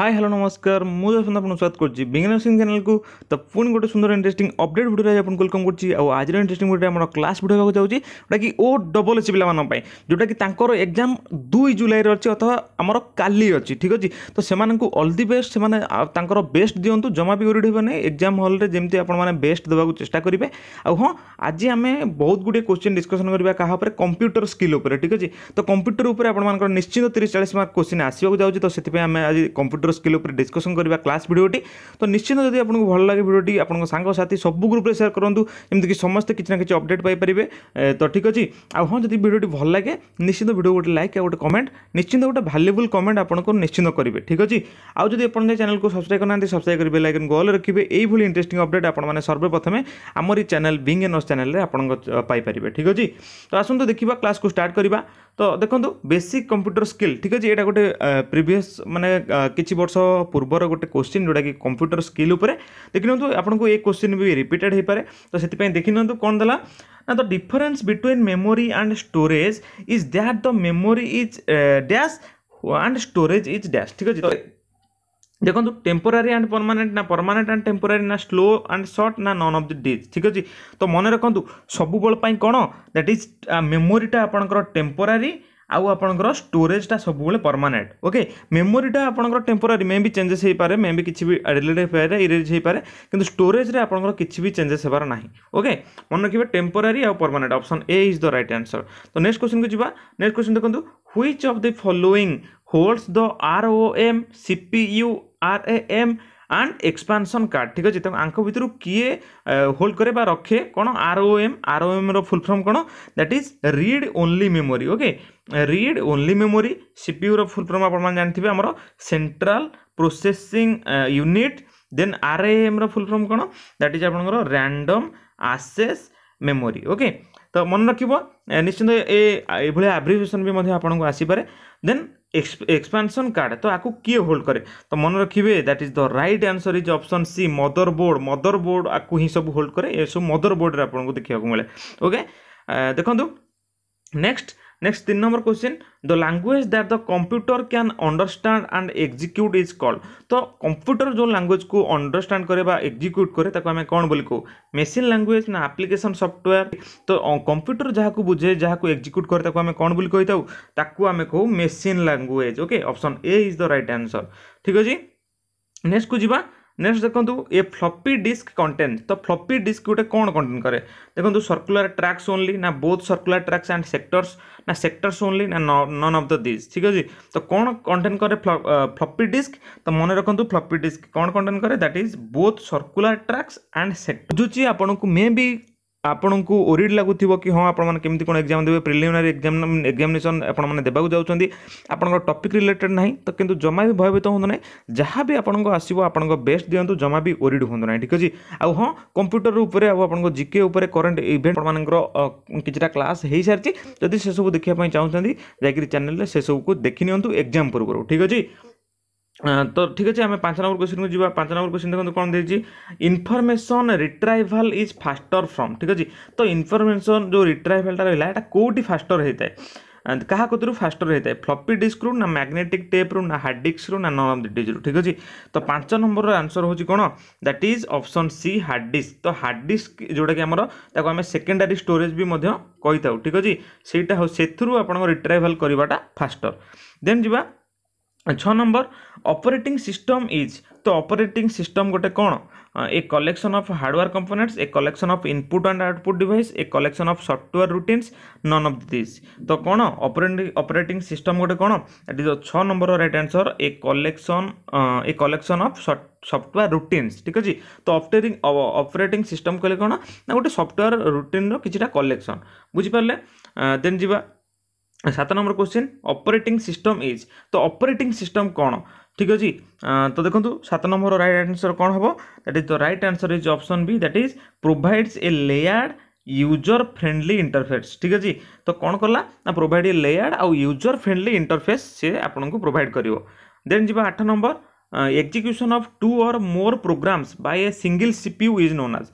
hi hello নমস্কার মু যশন্ত আপনার স্বাগত করছি বিজ্ঞান সিং চ্যানেলকু তো পুনি গোটে সুন্দর ইন্টারেস্টিং অপডেট ভিডিওরে আপনার ওয়েলকম করছি আও আজির ইন্টারেস্টিং ভিডিও আমার ক্লাস ভিডিও হওয়া যাচ্ছি যেটা কি ও ডবল এসি পিলামানক যেটা কি তাঁর এক্সাম দুই জুলাই অছি অথবা আমার কালি অছি ঠিক আছে তো সে অল দি বেস্ট সে তাঁর বেস্ট দিও জমা বি ওরিড হবে না এক্সাম হলরে যেমন আপনার বেস্ট দেওয়া চেষ্টা করবে আও হ্যাঁ আজ আমি বহুত গুড়িয়ে কোশ্চেন ডিসকসন করা কাহা উপরে কম্পুটর স্কিল উপরে ঠিক আছে তো কম্পুটর উপরে আপনার নিশ্চিত তিরিশ চাশ মার্ক কোশ্চিন আসবাক যাচ্ছে তো সেই আমি আজ কম্পুটর ମ୍ୟାକ୍ରୋ ସ୍କିଲ୍ ଉପରେ ଡିସ୍କସନ୍ କରିବା କ୍ଲାସ୍ ଭିଡ଼ିଓଟି ତ ନିଶ୍ଚିନ୍ତ ଯଦି ଆପଣଙ୍କୁ ଭଲ ଲାଗେ ଭିଡ଼ିଓଟି ଆପଣଙ୍କ ସାଙ୍ଗସାଥି ସବୁ ଗ୍ରୁପ୍ରେ ସେୟାର କରନ୍ତୁ ଯେମିତିକି ସମସ୍ତେ କିଛି ନା କିଛି ଅପଡ଼େଟ୍ ପାଇପାରିବେ ତ ଠିକ୍ ଅଛି ଆଉ ହଁ ଯଦି ଭିଡ଼ିଓଟି ଭଲ ଲାଗେ ନିଶ୍ଚିନ୍ତ ଭିଡ଼ିଓ ଗୋଟେ ଲାଇକ୍ ଆଉ ଗୋଟେ କମେଣ୍ଟ ନିଶ୍ଚିନ୍ତ ଗୋଟେ ଭାଲ୍ୟୁବୁଲ୍ କମେଣ୍ଟ ଆପଣଙ୍କୁ ନିଶ୍ଚିନ୍ତ କରିବେ ଠିକ୍ ଅଛି ଆଉ ଯଦି ଆପଣ ଚ୍ୟାନେଲ୍କୁ ସବସ୍କ୍ରାଇବ୍ କରିନାହାନ୍ତି ସବସ୍କ୍ରାଇବ୍ କରିବେ ଲାଇକ୍ ଗଲ୍ ରଖିବେ ଏଇଭଳି ଇଣ୍ଟରେଷ୍ଟିଂ ଅପଡ଼େଟ୍ ଆପଣମାନେ ସର୍ବପ୍ରଥମେ ଆମର ଏଇ ଚ୍ୟାନେଲ୍ ବିଙ୍ଗ୍ ଏନ୍ ଅସ୍ ଚ୍ୟାନେଲ୍ରେ ଆପଣଙ୍କ ପାଇପାରିବେ ଠିକ୍ ଅଛି ତ ଆସନ୍ତୁ ଦେଖିବା କ୍ଲାସ୍କୁ ଷ୍ଟାର୍ଟ କରିବା ତ ଦେଖନ୍ତୁ ବେସିକ୍ କମ୍ପ୍ୟୁଟର ସ୍କିଲ୍ ଠିକ୍ ଅଛି ଏଇଟା ଗୋଟେ ପ୍ରିଭିୟସ୍ ମାନେ କିଛି ବର୍ଷ ପୂର୍ବର ଗୋଟେ କୋଶ୍ଚିନ୍ ଯେଉଁଟାକି କମ୍ପ୍ୟୁଟର ସ୍କିଲ୍ ଉପରେ ଦେଖିନିଅନ୍ତୁ ଆପଣଙ୍କୁ ଏ କୋଶ୍ଚିନ୍ ବି ରିପିଟେଡ଼୍ ହେଇପାରେ ତ ସେଥିପାଇଁ ଦେଖିନିଅନ୍ତୁ କ'ଣ ଦେଲା ନା the difference between memory and storage is that the memory is dash and storage is dash ଠିକ୍ ଅଛି দেখন্তু টেম্পোরারি আন্ড পরমানেন্ট না পরমানেন্ট আন্ড টেম্পোরারি না স্লো আন্ড সর্ট না নন অফ ଦି ଡିଜ୍ ଠିକ୍ ଅଛି ତ ମନେ ରଖନ୍ତୁ ସବୁବେଳେ ପାଇଁ କ'ଣ ଦ୍ୟାଟ୍ ଇଜ୍ ମେମୋରିଟା ଆପଣଙ୍କର ଟେମ୍ପୋରାରୀ ଆଉ ଆପଣଙ୍କର ଷ୍ଟୋରେଜଟା ସବୁବେଳେ ପରମାନେଣ୍ଟ ଓକେ ମେମୋରିଟା ଆପଣଙ୍କର ଟେମ୍ପୋରାରୀ ମେ ବି ଚେଞ୍ଜେସ୍ ହେଇପାରେ ମେ ବି କିଛି ବି ଡିଲିଟ୍ ହେଇପାରେ ଇରେଜ୍ ହେଇପାରେ କିନ୍ତୁ ଷ୍ଟୋରେଜରେ ଆପଣଙ୍କର କିଛି ବି ଚେଞ୍ଜେସ୍ ହେବାର ନାହିଁ ଓକେ ମନେ ରଖିବେ ଟେମ୍ପୋରାରୀ ଆଉ permanent option A is the right answer ତ ନେକ୍ସଟ କ୍ୱେଶ୍ଚନକୁ ଯିବା ନେକ୍ସଟ କ୍ୱେଶ୍ଚନ ଦେଖନ୍ତୁ which of the following holds the R O M CPU R A M and expansion card ଠିକ୍ ଅଛି ତେଣୁ ଆଙ୍କ ଭିତରୁ କିଏ ହୋଲ୍ଡ କରେ ବା ରଖେ କ'ଣ R O M R O ଏମ୍ର ଫୁଲ୍ ଫର୍ମ କ'ଣ that is read only memory okay read only memory ସିପିୟୁର ଫୁଲ୍ ଫର୍ମ ଆପଣମାନେ ଜାଣିଥିବେ ଆମର central processing unit then R A ଏମ୍ର ଫୁଲ୍ ଫର୍ମ କ'ଣ ଦ୍ୟାଟ୍ ଇଜ୍ ଆପଣଙ୍କର ରାଣ୍ଡମ୍ ଆସେସ୍ ମେମୋରି ଓକେ ତ ମନେ ରଖିବ ନିଶ୍ଚିନ୍ତ ଏ ଏଭଳିଆ ଆବ୍ରିଭିଏସନ୍ ବି ମଧ୍ୟ ଆପଣଙ୍କୁ ଆସିପାରେ ଦେନ୍ ଏକ୍ସପାନ୍ସନ୍ କାର୍ଡ଼ ତ ଆକୁ କିଏ ହୋଲ୍ଡ କରେ ତ ମନେ ରଖିବେ that is the right answer is option C motherboard motherboard ଆକୁ ହିଁ ସବୁ ହୋଲ୍ଡ କରେ ଏସବୁ ମଦର ବୋର୍ଡ଼ରେ ଆପଣଙ୍କୁ ଦେଖିବାକୁ ମିଳେ ଓକେ ଦେଖନ୍ତୁ ନେକ୍ସଟ୍ नेक्स्ट तीन number question the language that the computer can understand and execute is called तो कंप्यूटर जो लैंग्वेज को अंडरस्टैंड करे बा एग्जीक्यूट करे ताको हमें कौन बोली कहू मेसीन लैंग्वेज ना आप्लिकेसन सफ्टवेयर तो कंप्यूटर जहाँ को बुझे जहाँ को एक्जिक्यूट करे ताको हमें कौन बोली कही था ताको हमें कहू machine language okay option A is the right answer ठीक अच्छे नेक्स्ट को जीवा ନେକ୍ସଟ ଦେଖନ୍ତୁ ଏ ଫ୍ଲପି ଡିସ୍କ କଣ୍ଟେଣ୍ଟ ତ ଫ୍ଲପି ଡିସ୍କ ଗୋଟେ କ'ଣ କଣ୍ଟେଣ୍ଟ କରେ ଦେଖନ୍ତୁ ସର୍କୁଲାର ଟ୍ରାକ୍ସ ଓନ୍ଲି ନା both circular tracks and sectors ନା ସେକ୍ଟର୍ସ ଓନ୍ଲି ନା ନନ୍ ଅଫ୍ ଦ ଦିସ୍ ଠିକ୍ ଅଛି ତ କ'ଣ କଣ୍ଟେଣ୍ଟ କରେ ଫ୍ଲପି ଡିସ୍କ ତ ମନେ ରଖନ୍ତୁ ଫ୍ଲପି ଡିସ୍କ କ'ଣ କଣ୍ଟେଣ୍ଟ କରେ that is both circular tracks and sector ବୁଝୁଛି ଆପଣଙ୍କୁ ମେ ବି ଆପଣଙ୍କୁ ଓରିଡ଼ ଲାଗୁଥିବ କି ହଁ ଆପଣମାନେ କେମିତି କ'ଣ ଏକ୍ଜାମ୍ ଦେବେ ପ୍ରିଲିମିନାରୀ ଏକ୍ଜାମ ଏକ୍ଜାମିନେସନ୍ ଆପଣମାନେ ଦେବାକୁ ଯାଉଛନ୍ତି ଆପଣଙ୍କ ଟପିକ୍ ରିଲେଟେଡ୍ ନାହିଁ ତ କିନ୍ତୁ ଜମା ବି ଭୟଭୀତ ହୁଅନ୍ତୁ ନାହିଁ ଯାହା ବି ଆପଣଙ୍କ ଆସିବ ଆପଣଙ୍କ ବେଷ୍ଟ ଦିଅନ୍ତୁ ଜମା ବି ଓରିଡ଼ ହୁଅନ୍ତୁ ନାହିଁ ଠିକ୍ ଅଛି ଆଉ ହଁ କମ୍ପ୍ୟୁଟର ଉପରେ ଆଉ ଆପଣଙ୍କ ଜିକେ ଉପରେ କରେଣ୍ଟ ଇଭେଣ୍ଟମାନଙ୍କର କିଛିଟା କ୍ଲାସ୍ ହୋଇସାରିଛି ଯଦି ସେସବୁ ଦେଖିବା ପାଇଁ ଚାହୁଁଛନ୍ତି ଯାଇକିରି ଚ୍ୟାନେଲରେ ସେସବୁକୁ ଦେଖିନିଅନ୍ତୁ ଏକ୍ଜାମ୍ ପୂର୍ବରୁ ଠିକ୍ ଅଛି ତ ଠିକ୍ ଅଛି ଆମେ ପାଞ୍ଚ ନମ୍ବର କ୍ୱେଶ୍ଚିନ୍କୁ ଯିବା ପାଞ୍ଚ ନମ୍ବର କ୍ୱେଶ୍ଚିନ୍ ଦେଖନ୍ତୁ କ'ଣ ଦେଇଛି information retrieval is faster from ଠିକ୍ ଅଛି ତ ଇନଫର୍ମେସନ୍ ଯେଉଁ ରିଟ୍ରାଇଭାଲ୍ଟା ରହିଲା ଏଇଟା କେଉଁଠି ଫାଷ୍ଟର୍ ହୋଇଥାଏ କାହା କତିରୁ ଫାଷ୍ଟର୍ ହୋଇଥାଏ ଫ୍ଲପି ଡିସ୍କରୁ ନା ମ୍ୟାଗ୍ନେଟିକ୍ ଟେପ୍ରୁ ନା ହାର୍ଡ଼ ଡିସ୍କରୁ ନା ନନ୍ ଅଫ୍ ଦି ଡିସ୍କରୁ ଠିକ୍ ଅଛି ତ ପାଞ୍ଚ ନମ୍ବରର ଆନ୍ସର୍ ହେଉଛି କ'ଣ that is option C hard disk ତ ହାର୍ଡ଼ ଡିସ୍କ ଯେଉଁଟାକି ଆମର ତାକୁ ଆମେ ସେକେଣ୍ଡାରୀ ଷ୍ଟୋରେଜ୍ ବି ମଧ୍ୟ କହିଥାଉ ଠିକ୍ ଅଛି ସେଇଟା ସେଥିରୁ ଆପଣଙ୍କ ରିଟ୍ରାଇଭାଲ୍ କରିବାଟା ଫାଷ୍ଟର୍ ଦେନ୍ ଯିବା छ नंबर ઓપરેટિંગ सिस्टम इज तो ઓપરેટિંગ सिस्टम गोटे कौन a collection of hardware components a collection of input and output device a collection of software routines none of this तो कौन ऑपरेटिंग सिस्टम गोटे कौन एट इज छः number right answer a collection a collection of software routines ठीक अच्छे तो operating operating system कहले कौन ना गोटे सफ्टवेयर रूटीन किसी कलेक्शन बुझीपारे देन जावा সাত number question operating system is ତ ଅପରେଟିଂ ସିଷ୍ଟମ୍ କ'ଣ ଠିକ୍ ଅଛି ତ ଦେଖନ୍ତୁ ସାତ ନମ୍ବର ରାଇଟ୍ ଆନ୍ସର୍ କ'ଣ ହେବ that is the right answer is option B that is provides a layered user friendly interface ଠିକ୍ ଅଛି ତ କ'ଣ କଲା ନା ପ୍ରୋଭାଇଡ୍ ଏ ଲେୟାର୍ଡ଼ ଆଉ ୟୁଜର୍ ଫ୍ରେଣ୍ଡଲି ଇଣ୍ଟରଫେସ୍ ସିଏ ଆପଣଙ୍କୁ ପ୍ରୋଭାଇଡ୍ କରିବ ଦେନ୍ ଯିବା ଆଠ number execution of two or more programs by a single CPU is known as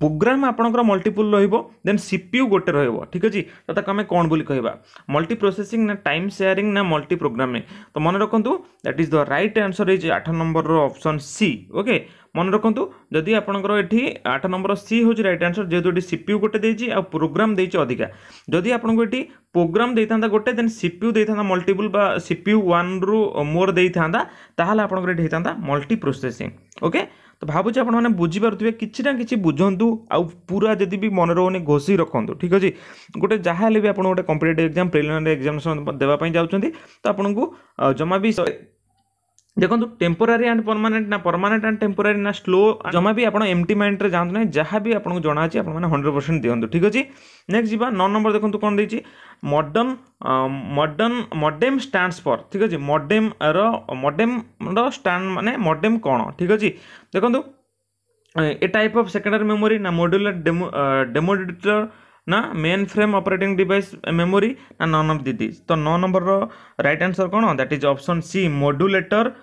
program ଆପଣଙ୍କର ମଲ୍ଟିପୁଲ୍ ରହିବ ଦେନ୍ ସି ପି ୟୁ ଗୋଟେ ରହିବ ଠିକ୍ ଅଛି ତ ତାକୁ ଆମେ କ'ଣ ବୋଲି କହିବା ମଲ୍ଟି ପ୍ରୋସେସିଂ ନା ଟାଇମ୍ ସେୟାରିଂ ନା ମଲ୍ଟି ପ୍ରୋଗ୍ରାମିଂ ତ ମନେ ରଖନ୍ତୁ that is the right answer is ଆଠ ନମ୍ବରର ଅପସନ୍ ସି ଓକେ ମନେ ରଖନ୍ତୁ ଯଦି ଆପଣଙ୍କର ଏଠି ଆଠ ନମ୍ବର ସି ହେଉଛି ରାଇଟ୍ ଆନ୍ସର୍ ଯେହେତୁ ଏଠି ସିପିୟୁ ଗୋଟେ ଦେଇଛି ଆଉ ପ୍ରୋଗ୍ରାମ୍ ଦେଇଛି ଅଧିକା ଯଦି ଆପଣଙ୍କୁ ଏଠି ପ୍ରୋଗ୍ରାମ୍ ଦେଇଥାନ୍ତା ଗୋଟେ ଦେନ୍ ସିପିୟୁ ଦେଇଥାନ୍ତା ମଲ୍ଟିପୁଲ୍ ବା ସିପିୟୁ ୱାନ୍ରୁ ମୋର ଦେଇଥାନ୍ତା ତାହେଲେ ଆପଣଙ୍କର ଏଠି ହେଇଥାନ୍ତା ମଲ୍ଟି ପ୍ରୋସେସିଂ ଓକେ ତ ଭାବୁଛି ଆପଣମାନେ ବୁଝିପାରୁଥିବେ କିଛି ନା କିଛି ବୁଝନ୍ତୁ ଆଉ ପୁରା ଯଦି ବି ମନେ ରହୁନି ଘୋଷି ରଖନ୍ତୁ ଠିକ୍ ଅଛି ଗୋଟେ ଯାହା ହେଲେ ବି ଆପଣ ଗୋଟେ କମ୍ପିଟେଟିଭ୍ ଏକ୍ଜାମ୍ ପ୍ରିଲିମିନାରୀ ଏକ୍ଜାମିନେସନ୍ ଦେବା ପାଇଁ ଯାଉଛନ୍ତି ତ ଆପଣଙ୍କୁ ଜମା ବି ଦେଖନ୍ତୁ ଟେମ୍ପୋରାରୀ ଆଣ୍ଡ ପରମାନେଣ୍ଟ ନା ପରମାନେଣ୍ଟ ଆଣ୍ଡ ଟେମ୍ପୋରାରୀ ନା ସ୍ଲୋ ଜମା ବି ଆପଣ ଏମ୍ଟି ମାଇଣ୍ଡରେ ଯାଆନ୍ତୁ ନାହିଁ ଯାହା ବି ଆପଣଙ୍କୁ ଜଣା ଅଛି ଆପଣମାନେ ହଣ୍ଡ୍ରେଡ଼ ପରସେଣ୍ଟ ଦିଅନ୍ତୁ ଠିକ୍ ଅଛି ନେକ୍ସଟ ଯିବା ନଅ ନମ୍ବର ଦେଖନ୍ତୁ କ'ଣ ଦେଇଛି modern modern modem stands for ଠିକ୍ ଅଛି ମଡେମ୍ର ମଡେମ୍ର ଷ୍ଟାଣ୍ଡ ମାନେ ମଡେମ୍ କ'ଣ ଠିକ୍ ଅଛି ଦେଖନ୍ତୁ A type of secondary memory ନା ମଡ୍ୟୁଲାର ଡେମୋ ଡେମୋଡିଟର ना mainframe operating device memory ना नन ऑफ दी दिज तो नौ नंबर रईट आंसर कौन that is option C modulator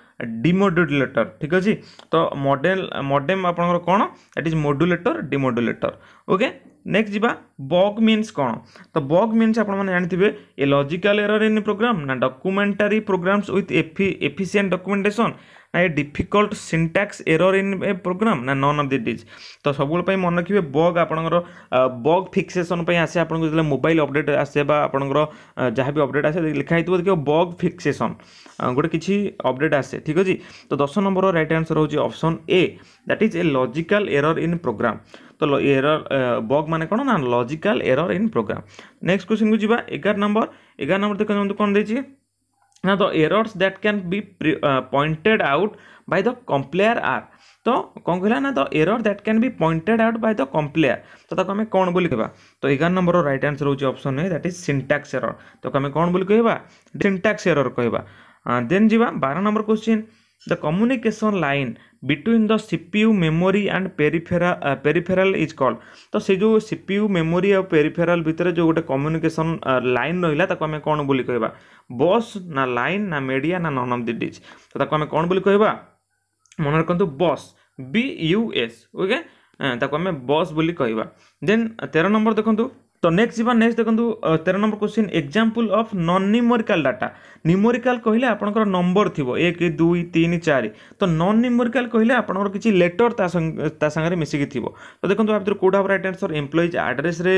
demodulator ঠিক আছে তো মডেল মডেম আপনার কোণ that is modulator demodulator okay next যা বগ মিন্স কোণ তো বগ মিন্স আপনার জাঁথিবে a logical error in program না documentary programs with efficient documentation a difficult syntax error in a program ना नन अफ दिट इज ତ ସବୁବେଳେ ପାଇଁ ମନେ ରଖିବେ ବଗ୍ ଆପଣଙ୍କର ବଗ୍ ଫିକ୍ସେସନ୍ ପାଇଁ ଆସେ ଆପଣଙ୍କୁ ଯେତେବେଳେ ମୋବାଇଲ୍ ଅପଡ଼େଟ୍ ଆସେ ବା ଆପଣଙ୍କର ଯାହା ବି ଅପଡ଼େଟ୍ ଆସେ ଲେଖା ହେଇଥିବ ଦେଖିବ ବଗ୍ ଫିକ୍ସେସନ୍ ଗୋଟେ କିଛି ଅପଡ଼େଟ୍ ଆସେ ଠିକ୍ ଅଛି ତ ଦଶ ନମ୍ବର ରାଇଟ୍ ଆନ୍ସର୍ ହେଉଛି option A that is a logical error in program ତ ଏରର୍ ବଗ୍ ମାନେ କ'ଣ ନା logical error in program next କ୍ୱେଶ୍ଚିନ୍କୁ ଯିବା ଏଗାର ନମ୍ବର ଏଗାର ନମ୍ବର ଦେଖନ୍ତୁ କ'ଣ ଦେଇଛି ना the errors that can be pre, uh, pointed out by the तो कौन कहला ना the error that can be pointed out by the compiler तो ताको हमें कौन बोली कहवा तो एगार नंबर रईट आंसर होची option A that is syntax error तो हमें कौन बोली कहवा सिंटैक्स एरर कहवा देन जीवा 12 number question the communication line between the CPU memory and peripheral peripheral is called तो से जो सीपीयू मेमोरी और पेरीफेराल भितर जो गोटे कम्युनिकेशन लाइन रहा आम कौन बोली कहवा ବସ୍ ନା ଲାଇନ୍ ନା ମିଡ଼ିଆ ନା ନନ୍ ଅଫ୍ ଦି ଡିଜ୍ ତ ତାକୁ ଆମେ କ'ଣ ବୋଲି କହିବା ମନେ ରଖନ୍ତୁ bus B U S okay ତାକୁ ଆମେ ବସ୍ ବୋଲି କହିବା ଦେନ୍ ତେର ନମ୍ବର ଦେଖନ୍ତୁ তো নেক্সট যা নেক্সট দেখুন তের number question example of non numerical data numerical কহিলে আপনার নম্বর থিব এক দুই তিন চারি তো নন নিমোরিকাল কহিলে আপনার কিছু লেটর তা সাংরে মিশিকি থিব তো দেখুন আপনি কোটা হব রাইট আনসর এমপ্লয়িজ আড্রেসরে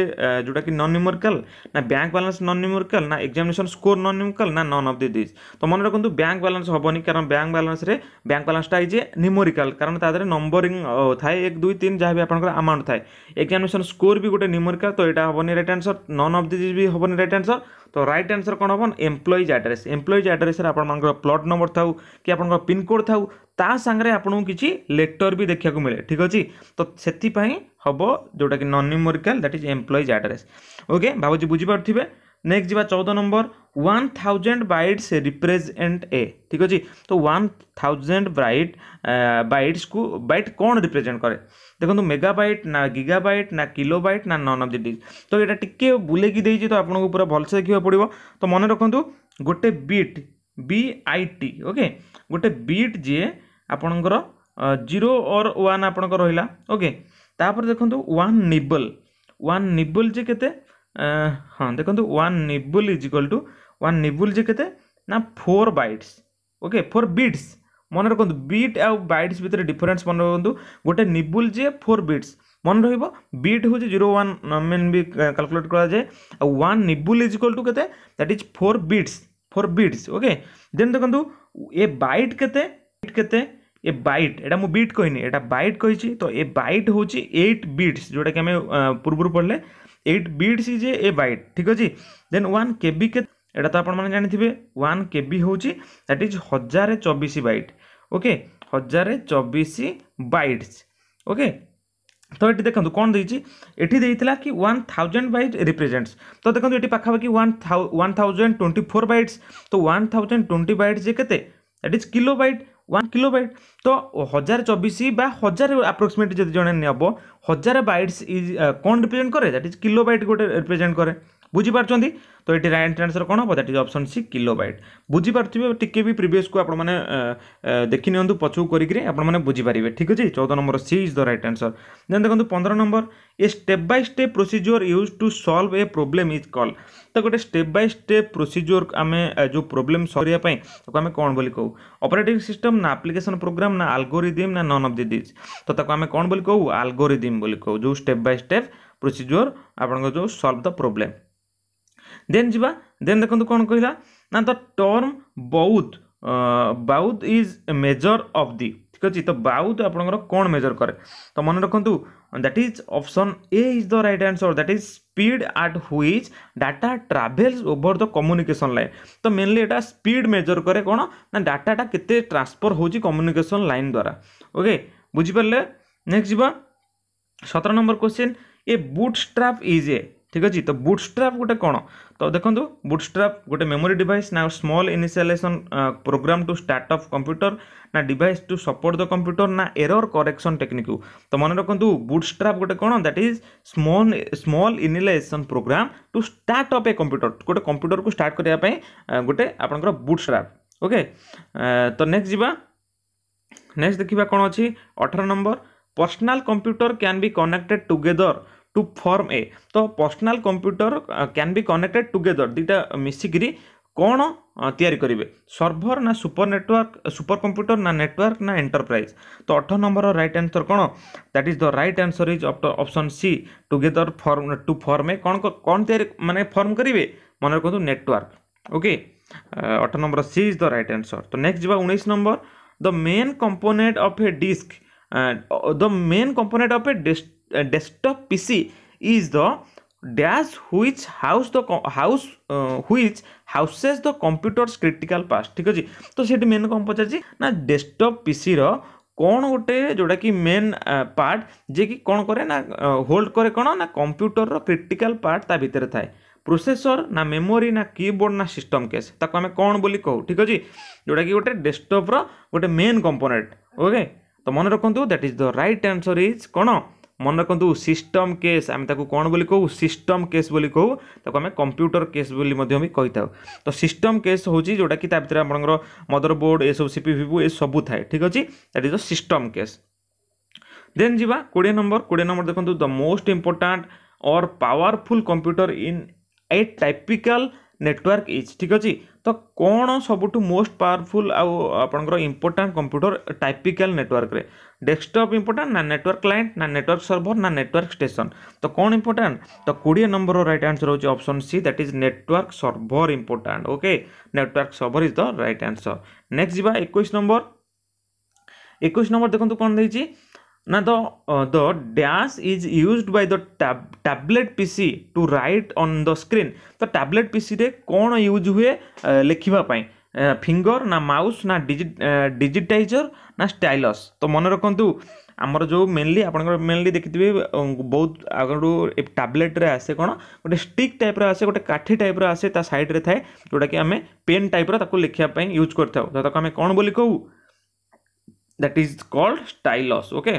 যেটা কি নন নিমোরিকাল না ব্যাঙ্ক ব্যালান্স নন নিমোরিকাল না এক্সামিনেশন স্কোর নন নিমোরিকাল না নন অফ দি দিস তো মনে রাখুন ব্যাঙ্ক ব্যালান্স হবনি কারণ ব্যাঙ্ক ব্যালান্সরে ব্যাঙ্ক ব্যালান্সটা এই যে নিমোরিকাল কারণ তা দেহে নম্বরিং থাকে এক দুই তিন যা বি আপনার আমাউন্ট থাকে এক্সামিনেশন স্কোর বি গোটে নিমোরিকাল তো এটা হবনি right answer none of these B হবনি রাইট আনসর তো রাইট আনসর কোণ হব এমপ্লয়িজ আড্রেস এমপ্লয়িজ আড্রেসরে আপনার প্লট নম্বর থাও কি আপনার পিনকোড থাও তা সাংরে আপনার কিছু লেটর বি দেখা মিলে ঠিক আছে তো সেপাই হব যেটা কি non numerical that is employees address okay ভাবুছি বুঝিপারুথিবে নেক্সট যা চৌদ number one thousand bytes represent ଏ ଠିକ୍ ଅଛି ତ ୱାନ୍ ଥାଉଜେଣ୍ଡ ବ୍ରାଇଟ୍ ବାଇଟ୍ସକୁ ବାଇଟ୍ କ'ଣ ରିପ୍ରେଜେଣ୍ଟ କରେ ଦେଖନ୍ତୁ ମେଗାବାଇଟ୍ ନା ଗିଗାବାଇଟ୍ ନା କିଲୋବାଇଟ୍ ନା ନନ୍ ଅଫ୍ ଦି ଡିଜ୍ ତ ଏଇଟା ଟିକିଏ ବୁଲେଇକି ଦେଇଛି ତ ଆପଣଙ୍କୁ ପୁରା ଭଲସେ ଦେଖିବାକୁ ପଡ଼ିବ ତ ମନେ ରଖନ୍ତୁ ଗୋଟେ bit B I T okay ଗୋଟେ ବିଟ୍ ଯିଏ ଆପଣଙ୍କର ଜିରୋ ଅର୍ ୱାନ୍ ଆପଣଙ୍କର ରହିଲା ଓକେ ତାପରେ ଦେଖନ୍ତୁ ୱାନ୍ ନିବଲ୍ ୱାନ୍ ନିବଲ୍ ଯେ କେତେ ହଁ ଦେଖନ୍ତୁ one nibble is equal to one nibble ଯେ କେତେ ନା four bytes okay four bits মনে রাখুন বিট আউ বাইটস ভিতরে ডিফরেন্স মনে রাখুন গোটে নিবুল যে ফোর বিটস মনে রহব বিট হচ্ছে জিরো ওয়ান মেন বি ক্যালকুলেট করা যায় আর one nibble is equal to কে that is four bits four bits okay then দেখুন এ বাইট কে বিট কেতে এ বাইট এটা মু বিট কিনি এটা বাইট কইছি তো এ বাইট হচ্ছে এইট বিটস যেটা কি আমি পূর্ব পড়লে eight bits is a byte ঠিক আছে দেন ওয়ান কেবি কে এটা তো আপনার জাঁথে ওয়ান কেবি হচ্ছে দ্যাট ইজ হাজার চবিশ বাইট ওକେ ହଜାରେ ଚବିଶ ବାଇଟ୍ସ ଓକେ ତ ଏଠି ଦେଖନ୍ତୁ କ'ଣ ଦେଇଛି ଏଠି ଦେଇଥିଲା କି ୱାନ୍ ଥାଉଜେଣ୍ଡ ବାଇଟ୍ ରିପ୍ରେଜେଣ୍ଟସ୍ ତ ଦେଖନ୍ତୁ ଏଠି ପାଖାପାଖି one thou one thousand twenty four bytes ତ ୱାନ୍ ଥାଉଜେଣ୍ଡ ଟ୍ୱେଣ୍ଟି ବାଇଟ୍ସ ଯେ କେତେ that is kilobyte one kilobyte ତ ହଜାର ଚବିଶ ବା ହଜାର ଆପ୍ରୋକ୍ସିମେଟଲି ଯଦି ଜଣେ ନେବ ହଜାର ବାଇଟ୍ସ ଇଜ୍ କ'ଣ ରିପ୍ରେଜେଣ୍ଟ କରେ ଦ୍ୟାଟ୍ ଇଜ୍ କିଲୋ ବାଇଟ୍ ଗୋଟେ ରିପ୍ରେଜେଣ୍ଟ କରେ ବୁଝିପାରୁଛନ୍ତି ତ ଏଠି ରାଇଟ୍ ଆନ୍ସର୍ କ'ଣ ହେବ that is option C kilobyte ବୁଝିପାରୁଥିବେ ଟିକେ ବି ପ୍ରିଭିୟସ୍କୁ ଆପଣମାନେ ଦେଖି ନିଅନ୍ତୁ ପଛକୁ କରିକିରି ଆପଣମାନେ ବୁଝିପାରିବେ ଠିକ୍ ଅଛି ଚଉଦ number C is the right answer then ଦେଖନ୍ତୁ ପନ୍ଦର number a step by step procedure use to solve a problem is called ତ ଗୋଟେ ଷ୍ଟେପ୍ ବାଇ ଷ୍ଟେପ୍ ପ୍ରୋସିଜିଓର ଆମେ ଯେଉଁ ପ୍ରୋବ୍ଲେମ୍ ସରିବା ପାଇଁ ତାକୁ ଆମେ କ'ଣ ବୋଲି କହୁ ଅପରେଟିଂ ସିଷ୍ଟମ୍ ନା ଆପ୍ଲିକେସନ୍ ପ୍ରୋଗ୍ରାମ୍ ନା ଆଲଗୋରିଦିମ୍ ନା ନନ୍ ଅଫ୍ ଦି ଦିଜ୍ ତ ତାକୁ ଆମେ କ'ଣ ବୋଲି କହୁ ଆଲଗୋରିଦିମ୍ ବୋଲି କହୁ ଯେଉଁ ଷ୍ଟେପ୍ ବାଇ ଷ୍ଟେପ୍ ପ୍ରୋସିଜିଓର ଆପଣଙ୍କ ଯେଉଁ ସଲ୍ଭ ଦ ପ୍ରୋବ୍ଲେମ୍ ଦେନ୍ ଯିବା ଦେନ୍ ଦେଖନ୍ତୁ କ'ଣ କହିଲା ନା the term baud baud is measure of the ଠିକ୍ ଅଛି ତ ବାଉଥ୍ ଆପଣଙ୍କର କ'ଣ ମେଜର କରେ ତ ମନେ ରଖନ୍ତୁ that is option A is the right answer that is speed at which data travels over the communication line ତ ମେନଲି ଏଇଟା ସ୍ପିଡ୍ ମେଜର କରେ କ'ଣ ନା ଡାଟାଟା କେତେ ଟ୍ରାନ୍ସଫର୍ ହେଉଛି କମ୍ୟୁନିକେସନ୍ ଲାଇନ୍ ଦ୍ୱାରା ଓକେ ବୁଝିପାରିଲେ ନେକ୍ସଟ ଯିବା ସତର number question a bootstrap is a ঠিক আছে তো বুটস্ট্রাপ গোটে কোণ তো দেখুন বুটস্ট্রাপ গোটে মেমোরি ডিভাইস না small initialization program to start off computer না device to support the computer না এরর করেকশন টেকনিক তো মনে রাখতু বুটস্ট্রাপ গোটে কোণ that is small small initialization program to start off a computer গোটে কম্পুটর কু স্টার্ট করা গোটে আপনার বুটস্ট্রাপ ওকে তো নেক্সট যা নেক্সট দেখা কোণ অছি অঠর number personal computer can be connected together to form a তো personal computer can be connected together ଦୁଇଟା ମିଶିକିରି କ'ଣ ତିଆରି କରିବେ ସର୍ଭର ନା ସୁପର ନେଟୱାର୍କ ସୁପର କମ୍ପ୍ୟୁଟର ନା ନେଟୱାର୍କ ନା ଏଣ୍ଟରପ୍ରାଇଜ୍ ତ ଅଠର ନମ୍ବରର ରାଇଟ୍ ଆନ୍ସର କ'ଣ that is the right answer is option C together form to form a କ'ଣ କ'ଣ ତିଆରି ମାନେ ଫର୍ମ କରିବେ ମନେ ରଖନ୍ତୁ ନେଟୱାର୍କ ଓକେ ଅଠର number C is the right answer ତ ନେକ୍ସଟ ଯିବା ଉଣେଇଶ number the main component of a disk the main component of a disk uh, desktop pc is the dash which house the house uh, which houses the computer's critical parts ঠিক ଅଛି ତ ସେଠି main କ'ଣ ପଚାରିଛି ନା desktop ପିସିର କ'ଣ ଗୋଟେ ଯେଉଁଟାକି ମେନ୍ ପାର୍ଟ ଯିଏକି କ'ଣ କରେ ନା ହୋଲ୍ଡ କରେ କ'ଣ ନା କମ୍ପ୍ୟୁଟରର କ୍ରିଟିକାଲ୍ ପାର୍ଟ ତା ଭିତରେ ଥାଏ ପ୍ରୋସେସର ନା ମେମୋରି ନା କିବୋର୍ଡ଼ ନା ସିଷ୍ଟମ୍ କେସ୍ ତାକୁ ଆମେ କ'ଣ ବୋଲି କହୁ ଠିକ୍ ଅଛି ଯେଉଁଟାକି ଗୋଟେ ଡେସ୍କଟପ୍ର ଗୋଟେ ମେନ୍ କମ୍ପୋନେଣ୍ଟ ଓକେ ତ ମନେ ରଖନ୍ତୁ that is the right answer is କ'ଣ ମନେ ରଖନ୍ତୁ ସିଷ୍ଟମ୍ କେସ୍ ଆମେ ତାକୁ କ'ଣ ବୋଲି କହୁ ସିଷ୍ଟମ୍ କେସ୍ ବୋଲି କହୁ ତାକୁ ଆମେ କମ୍ପ୍ୟୁଟର କେସ୍ ବୋଲି ମଧ୍ୟ ଆମେ କହିଥାଉ ତ ସିଷ୍ଟମ୍ କେସ୍ ହେଉଛି ଯେଉଁଟାକି ତା ଭିତରେ ଆପଣଙ୍କର ମଦର ବୋର୍ଡ଼ ଏସବୁ ସିପି ଫିପୁ ଏସବୁ ଥାଏ ଠିକ୍ ଅଛି that is a system case then ଯିବା କୋଡ଼ିଏ ନମ୍ବର କୋଡ଼ିଏ ନମ୍ବର ଦେଖନ୍ତୁ the most important or powerful computer in a typical network is ଠିକ୍ ଅଛି ତ କ'ଣ ସବୁଠୁ ମୋଷ୍ଟ ପାୱାରଫୁଲ୍ ଆଉ ଆପଣଙ୍କର ଇମ୍ପୋର୍ଟାଣ୍ଟ କମ୍ପ୍ୟୁଟର ଟାଇପିକାଲ୍ ନେଟୱାର୍କରେ ଡେସ୍କଟପ୍ ଇମ୍ପୋର୍ଟାଣ୍ଟ ନା ନେଟୱାର୍କ କ୍ଲାଏଣ୍ଟ ନା ନେଟୱାର୍କ ସର୍ଭର ନା ନେଟୱାର୍କ ଷ୍ଟେସନ ତ କ'ଣ ଇମ୍ପୋର୍ଟାଣ୍ଟ ତ କୋଡ଼ିଏ ନମ୍ବରର ରାଇଟ୍ ଆନ୍ସର ହେଉଛି option C that is network server important okay network server is the right answer next ଯିବା ଏକୋଇଶ ନମ୍ବର ଏକୋଇଶ ନମ୍ବର ଦେଖନ୍ତୁ କ'ଣ ଦେଇଛି now the uh, the dash is used by the tab tablet pc to write on the screen ତ tablet pc ରେ କ'ଣ use ହୁଏ ଲେଖିବା ପାଇଁ ଫିଙ୍ଗର ନା ମାଉସ୍ ନା ଡିଜିଟାଇଜର ନା ଷ୍ଟାଇଲସ୍ ତ ମନେ ରଖନ୍ତୁ ଆମର ଯେଉଁ ମେନଲି ଆପଣଙ୍କର ମେନଲି ଦେଖିଥିବେ ବହୁତ ଆଗରୁ ଟାବଲେଟ୍ରେ ଆସେ କ'ଣ ଗୋଟେ ଷ୍ଟିକ୍ ଟାଇପ୍ର ଆସେ ଗୋଟେ କାଠି ଟାଇପ୍ର ଆସେ ତା ସାଇଡ଼୍ରେ ଥାଏ ଯେଉଁଟାକି ଆମେ ପେନ୍ ଟାଇପ୍ର ତାକୁ ଲେଖିବା ପାଇଁ ୟୁଜ୍ କରିଥାଉ ତ ତାକୁ ଆମେ କ'ଣ ବୋଲି କହୁ that is called stylus okay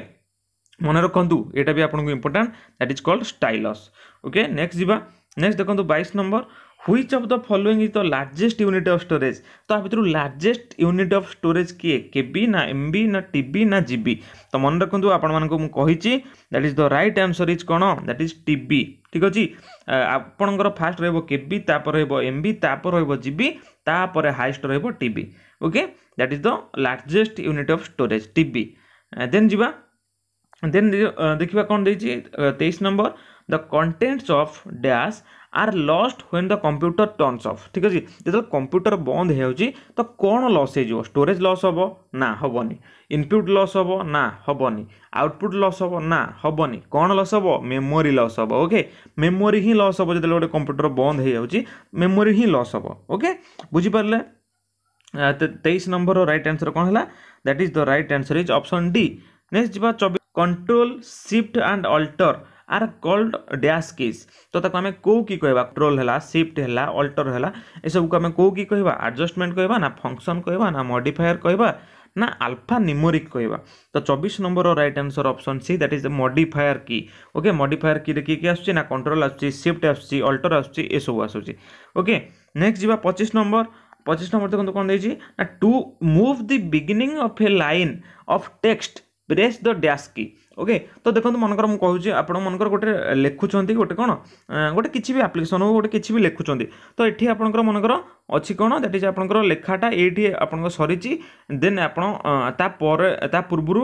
ମନେ ରଖନ୍ତୁ ଏଇଟା ବି ଆପଣଙ୍କୁ important that is called stylus okay next ଯିବା ନେକ୍ସଟ ଦେଖନ୍ତୁ ବାଇଶ number which of the following is the largest unit of storage তো ଆ ଭିତରୁ ଲାର୍ଜେଷ୍ଟ ୟୁନିଟ୍ ଅଫ୍ ଷ୍ଟୋରେଜ୍ କିଏ କେବି ନା ଏମ୍ବି ନା ଟିବି ନା ଜିବି ତ ମନେ ରଖନ୍ତୁ ଆପଣମାନଙ୍କୁ ମୁଁ କହିଛି that is the right answer is କ'ଣ ଦ୍ୟାଟ୍ ଇଜ୍ ଟିବି ଠିକ୍ ଅଛି ଆପଣଙ୍କର ଫାଷ୍ଟ ରହିବ କେବି ତାପରେ ରହିବ ଏମ୍ବି ତାପରେ ରହିବ ଜିବି ତାପରେ ହାଏଷ୍ଟ ରହିବ TB okay that is the largest unit of storage TB then ଯିବା देन देखिए कौन दे तेईस number the contents of dash are lost when the computer turns off ठीक अच्छे जो कंप्यूटर बंद हो तो कौन लस हो स्टोरेज लस हम ना हेनी इनपुट लस हम ना हेनी आउटपुट लस हम ना हेनी कौन लस हे मेमोरी लस हम ओके मेमोरी ही लस हम जो गोटे कंप्यूटर बंद हो मेमोरी ही लस हम ओके बुझीपारे तेईस नंबर रईट आंसर कौन है that is the right answer is option D next जी चौबीस control shift and alt are called dash keys तो ताको आमे को की कहबा कंट्रोल है शिफ्ट हला अल्टर है ए आम को आमे को की कहबा एडजस्टमेंट कहबा ना फंक्शन कहबा ना मॉडिफायर कहबा ना अल्फा न्यूमेरिक कहबा तो 24 number right answer option C that is the key okay modifier key रे की कंट्रोल आछी शिफ्ट आछी अल्टर ओके नेक्स्ट जी पचिश नंबर पचिश नंबर देखते कौन देखिए ना to move the beginning of a line of text press the dash key okay ତ ଦେଖନ୍ତୁ ମନେକର ମୁଁ କହୁଛି ଆପଣ ମନେକର ଗୋଟେ ଲେଖୁଛନ୍ତି ଗୋଟେ କ'ଣ ଗୋଟେ କିଛି ବି ଆପ୍ଲିକେସନ୍ ହଉ ଗୋଟେ କିଛି ବି ଲେଖୁଛନ୍ତି ତ ଏଠି ଆପଣଙ୍କର ମନେକର ଅଛି କ'ଣ ଦ୍ୟାଟ୍ ଇଜ୍ ଆପଣଙ୍କର ଲେଖାଟା ଏଇଠି ଆପଣଙ୍କର ସରିଛି ଦେନ୍ ଆପଣ ତାପରେ ତା ପୂର୍ବରୁ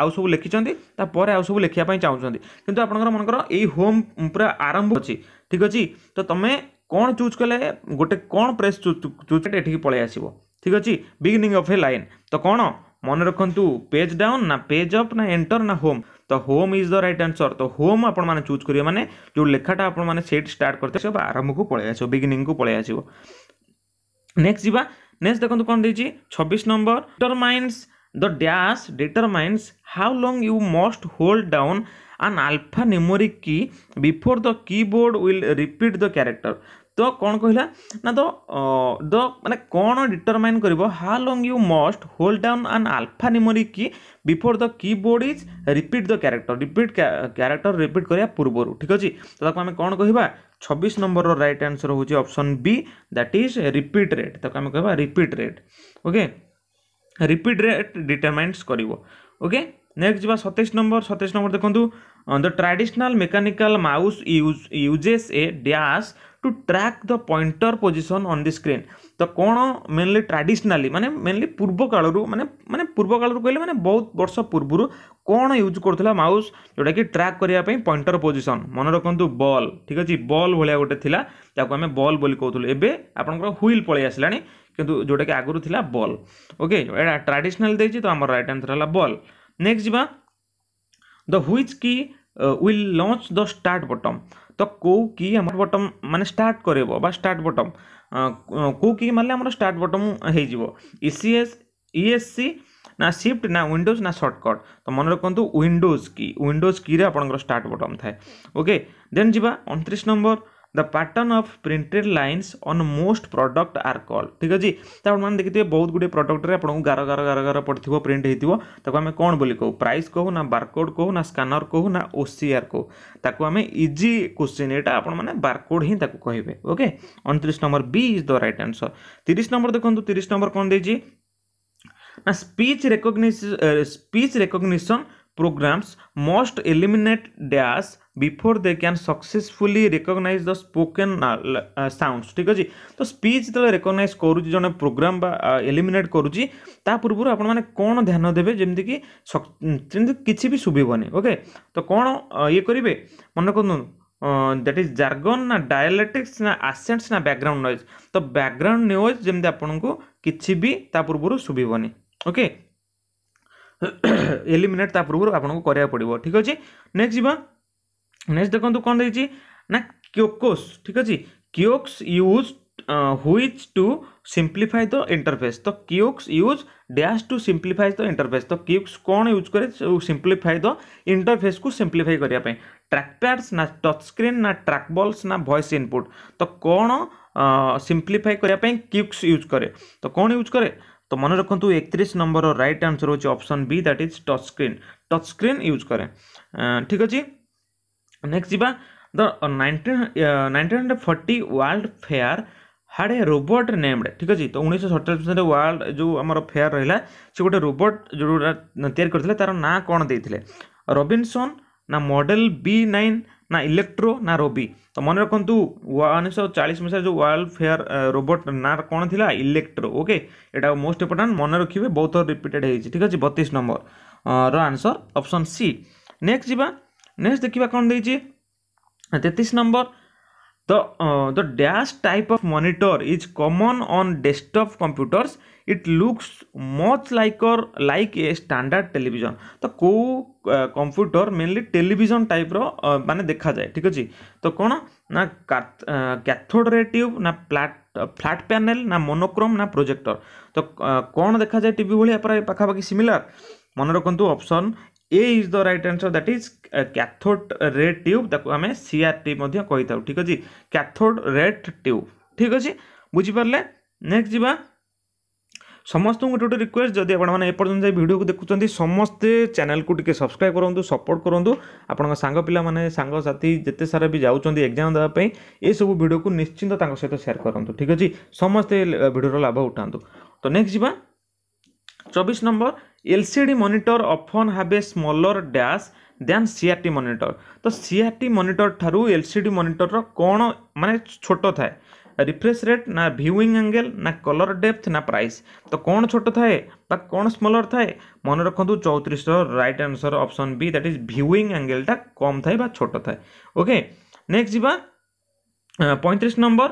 ଆଉ ସବୁ ଲେଖିଛନ୍ତି ତାପରେ ଆଉ ସବୁ ଲେଖିବା ପାଇଁ ଚାହୁଁଛନ୍ତି କିନ୍ତୁ ଆପଣଙ୍କର ମନେକର ଏଇ ହୋମ୍ ପୁରା ଆରମ୍ଭ ଅଛି ଠିକ୍ ଅଛି ତ ତୁମେ କ'ଣ ଚୁଜ୍ କଲେ ଗୋଟେ କ'ଣ ପ୍ରେସ୍ ଚୁଜ୍ ଏଠିକି ପଳାଇ ଆସିବ ଠିକ୍ ଅଛି ବିଗିନିଂ ଅଫ୍ ଏ ଲାଇନ୍ ତ କ'ଣ ମନେ ରଖନ୍ତୁ ପେଜ୍ ଡାଉନ୍ ନା ପେଜ୍ ଅପ୍ ନା ଏଣ୍ଟର୍ ନା ହୋମ୍ ତ home is the right answer ତ ହୋମ୍ ଆପଣମାନେ ଚୁଜ୍ କରିବେ ମାନେ ଯେଉଁ ଲେଖାଟା ଆପଣମାନେ ସେଇଠି ଷ୍ଟାର୍ଟ କରିଥିବେ ବା ଆରମ୍ଭକୁ ପଳେଇ ଆସିବ ବିଗିନିଂକୁ ପଳେଇ ଆସିବ ନେକ୍ସଟ ଯିବା ନେକ୍ସଟ ଦେଖନ୍ତୁ କ'ଣ ଦେଇଛି ଛବିଶ number determines the dash determines how long you must hold down an alphanumeric key before the keyboard will repeat the character ତ କ'ଣ କହିଲା ନା ଦ ଦ ମାନେ କ'ଣ ଡିଟରମାଇନ୍ କରିବ how long you must hold down an alphanumeric key before the keyboard is repeat the character repeat character repeat କରିବା ପୂର୍ବରୁ ଠିକ୍ ଅଛି ତ ତାକୁ ଆମେ କ'ଣ କହିବା ଛବିଶ ନମ୍ବରର ରାଇଟ୍ ଆନ୍ସର୍ ହେଉଛି option B that is repeat rate ତାକୁ ଆମେ କହିବା repeat rate okay repeat rate determines କରିବ ଓକେ ନେକ୍ସଟ ଯିବା ସତେଇଶ ନମ୍ବର ସତେଇଶ ନମ୍ବର ଦେଖନ୍ତୁ the traditional mechanical mouse use, uses a dash to track the pointer position on the screen ତ କ'ଣ ମେନଲି ଟ୍ରାଡ଼ିସନାଲି ମାନେ ମେନଲି ପୂର୍ବ କାଳରୁ ମାନେ ମାନେ ପୂର୍ବ କାଳରୁ କହିଲେ ମାନେ ବହୁତ ବର୍ଷ ପୂର୍ବରୁ କ'ଣ ୟୁଜ୍ କରୁଥିଲା ମାଉସ୍ ଯେଉଁଟାକି ଟ୍ରାକ୍ କରିବା ପାଇଁ ପଏଣ୍ଟର ପୋଜିସନ୍ ମନେ ରଖନ୍ତୁ ବଲ୍ ଠିକ୍ ଅଛି ବଲ୍ ଭଳିଆ ଗୋଟେ ଥିଲା ତାକୁ ଆମେ ବଲ୍ ବୋଲି କହୁଥିଲୁ ଏବେ ଆପଣଙ୍କର ହୁଇଲ୍ ପଳେଇ ଆସିଲାଣି କିନ୍ତୁ ଯେଉଁଟାକି ଆଗରୁ ଥିଲା ବଲ୍ ଓକେ ଏଇଟା ଟ୍ରାଡ଼ିସନାଲ୍ ଦେଇଛି ତ ଆମର ରାଇଟ୍ ଆନ୍ସର୍ ହେଲା ବଲ୍ ନେକ୍ସଟ ଯିବା the which key will launch the start button तो कौ कि बटम माने स्टार्ट कर स्टार्ट बटम कौ कि मारे आम स्टार्ट बटम हो C S E S C ना सिफ्ट ना विंडोज ना सर्टकट तो मन रखुद विंडोज की विंडोज की आप स्टार्ट बटम थाए ओके देन जी अंतरीश number the pattern of printed lines on most product are called ଠିକ୍ ଅଛି ତ ଆପଣମାନେ ଦେଖିଥିବେ ବହୁତ ଗୁଡ଼ିଏ ପ୍ରଡକ୍ଟରେ ଆପଣଙ୍କୁ ଗାର ଗାର ଗାର ଗାର ପଡ଼ିଥିବ ପ୍ରିଣ୍ଟ ହେଇଥିବ ତାକୁ ଆମେ କ'ଣ ବୋଲି କହୁ ପ୍ରାଇସ୍ କହୁ ନା ବାରକୋଡ଼୍ କହୁ ନା ସ୍କାନର୍ କହୁ ନା ଓ ସି ଆର୍ କହୁ ତାକୁ ଆମେ ଇଜି କୋଶ୍ଚିନ୍ ଏଇଟା ଆପଣମାନେ ବାରକୋଡ଼୍ ହିଁ ତାକୁ କହିବେ ଓକେ ଅଣତିରିଶ number B is the right answer ତିରିଶ ନମ୍ବର ଦେଖନ୍ତୁ ତିରିଶ ନମ୍ବର କ'ଣ ଦେଇଛି ନା ସ୍ପିଚ୍ ରେକଗ୍ନି speech recognition programs must eliminate dash before they can successfully recognise the spoken sounds ଠିକ୍ ଅଛି ତ ସ୍ପିଚ୍ ଯେତେବେଳେ ରେକଗ୍ନାଇଜ୍ କରୁଛି ଜଣେ ପ୍ରୋଗ୍ରାମ୍ ବା ଏଲିମିନେଟ୍ କରୁଛି ତା ପୂର୍ବରୁ ଆପଣମାନେ କ'ଣ ଧ୍ୟାନ ଦେବେ ଯେମିତିକି ଯେମିତି କିଛି ବି ଶୁଭିବନି ଓକେ ତ କ'ଣ ଇଏ କରିବେ ମନେ କରନ୍ତୁ ଦ୍ୟାଟ୍ ଇଜ୍ ଜାର୍ଗନ୍ ନା ଡାୟାଲେଟିକ୍ସ ନା ଆସେଣ୍ଟସ୍ ନା ବ୍ୟାକ୍ଗ୍ରାଉଣ୍ଡ ନଏଜ୍ ତ ବ୍ୟାକ୍ଗ୍ରାଉଣ୍ଡ ନଏଜ୍ ଯେମିତି ଆପଣଙ୍କୁ କିଛି ବି ତା ପୂର୍ବରୁ ଶୁଭିବନି ଓକେ ଏଲିମିନେଟ୍ ତା ପୂର୍ବରୁ ଆପଣଙ୍କୁ କରିବାକୁ ପଡ଼ିବ ଠିକ୍ ଅଛି ନେକ୍ସଟ ଯିବା नेक्स्ट देखो कौन देखिए क्योकोस ठीक अच्छे kiosks use which to simplify the interface तो kiosks use dash to simplify the interface तो क्योक्स कौन यूज कै सिंप्लीफाए द इंटरफेस को सिंप्लीफाए करने ट्राक पैड्स ना टच स्क्रीन ना ट्राक बल्स ना भयस इनपुट तो कौन सिंप्लीफाए करने क्योक्स यूज कै तो कौन यूज कै तो मन रखु एक number right answer option B that is touch screen touch screen use कै ठीक अच्छे ନେକ୍ସଟ ଯିବା the nineteen nineteen hundred forty world fair had a robot named ଠିକ୍ ଅଛି ତ ଉଣେଇଶହ ସତଚାଳିଶ ମସିହାରେ ୱାର୍ଲଡ଼ ଯେଉଁ ଆମର ଫେୟାର ରହିଲା ସେ ଗୋଟେ ରୋବୋଟ୍ ଯେଉଁଟା ତିଆରି କରିଥିଲେ ତା'ର ନାଁ କ'ଣ ଦେଇଥିଲେ ରବିନସନ୍ ନା ମଡ଼େଲ ବି ନାଇନ୍ ନା ଇଲେକ୍ଟ୍ରୋ ନା ରୋବି ତ ମନେ ରଖନ୍ତୁ ଉଣେଇଶହ ଚାଳିଶ ମସିହାରେ ଯେଉଁ ୱାର୍ଲଡ଼ ଫେୟାର ରୋବୋଟ୍ ନାଁ କ'ଣ ଥିଲା ଇଲେକ୍ଟ୍ରୋ ଓକେ ଏଇଟା ମୋଷ୍ଟ ଇମ୍ପୋର୍ଟାଣ୍ଟ ମନେ ରଖିବେ ବହୁତ ରିପିଟେଡ଼ ହେଇଛି ଠିକ୍ ଅଛି ବତିଶ ନମ୍ବରର ଆନ୍ସର୍ ଅପସନ୍ ସି ନେକ୍ସଟ ଯିବା ନେକ୍ସଟ ଦେଖିବା କ'ଣ ଦେଇଛି ତେତିଶ number the the dash type of monitor is common on desktop computers it looks much like a like a standard television ତ କେଉଁ କମ୍ପ୍ୟୁଟର ମେନଲି ଟେଲିଭିଜନ ଟାଇପ୍ର ମାନେ ଦେଖାଯାଏ ଠିକ୍ ଅଛି ତ କ'ଣ ନା କ୍ୟାଥୋଡ଼ ରେ ଟ୍ୟୁବ୍ ନା ପ୍ଲାଟ୍ ଫ୍ଲାଟ୍ ପ୍ୟାନେଲ ନା ମୋନୋକ୍ରୋମ୍ ନା ପ୍ରୋଜେକ୍ଟର ତ କ'ଣ ଦେଖାଯାଏ ଟିଭି ଭଳିଆ ପୁରା ପାଖାପାଖି ସିମିଲାର ମନେ ରଖନ୍ତୁ option A is the right answer that is cathode ray tube ତାକୁ ଆମେ ସିଆର୍ ଟି ମଧ୍ୟ କହିଥାଉ ଠିକ୍ ଅଛି କ୍ୟାଥୋଡ଼ ରେଡ୍ ଟ୍ୟୁବ୍ ଠିକ୍ ଅଛି ବୁଝିପାରିଲେ ନେକ୍ସଟ ଯିବା ସମସ୍ତଙ୍କୁ ଗୋଟେ ଗୋଟେ ରିକ୍ୱେଷ୍ଟ ଯଦି ଆପଣମାନେ ଏପର୍ଯ୍ୟନ୍ତ ଯାଇ ଭିଡ଼ିଓକୁ ଦେଖୁଛନ୍ତି ସମସ୍ତେ ଚ୍ୟାନେଲକୁ ଟିକେ ସବସ୍କ୍ରାଇବ୍ କରନ୍ତୁ ସପୋର୍ଟ କରନ୍ତୁ ଆପଣଙ୍କ ସାଙ୍ଗ ପିଲାମାନେ ସାଙ୍ଗସାଥି ଯେତେ ସାରା ବି ଯାଉଛନ୍ତି ଏକ୍ଜାମ୍ ଦେବା ପାଇଁ ଏସବୁ ଭିଡ଼ିଓକୁ ନିଶ୍ଚିନ୍ତ ତାଙ୍କ ସହିତ ସେୟାର କରନ୍ତୁ ଠିକ୍ ଅଛି ସମସ୍ତେ ଭିଡ଼ିଓର ଲାଭ ଉଠାନ୍ତୁ ତ ନେକ୍ସଟ ଯିବା ଚବିଶ number LCD monitor often have a smaller dash than CRT monitor ତ CRT monitor ଠାରୁ LCD monitorର କ'ଣ ମାନେ ଛୋଟ ଥାଏ ରିଫ୍ରେଶ୍ ରେଟ୍ ନା ଭ୍ୟୁଇଂ ଆଙ୍ଗେଲ୍ ନା କଲର୍ ଡେପ୍ଥ ନା ପ୍ରାଇସ୍ ତ କ'ଣ ଛୋଟ ଥାଏ ବା କ'ଣ ସ୍ମଲର୍ ଥାଏ ମନେ ରଖନ୍ତୁ ଚଉତିରିଶର right answer option B that is viewing ଆଙ୍ଗେଲ୍ଟା କମ୍ ଥାଏ ବା ଛୋଟ ଥାଏ ଓକେ ନେକ୍ସଟ୍ ଯିବା ପଇଁତିରିଶ ନମ୍ବର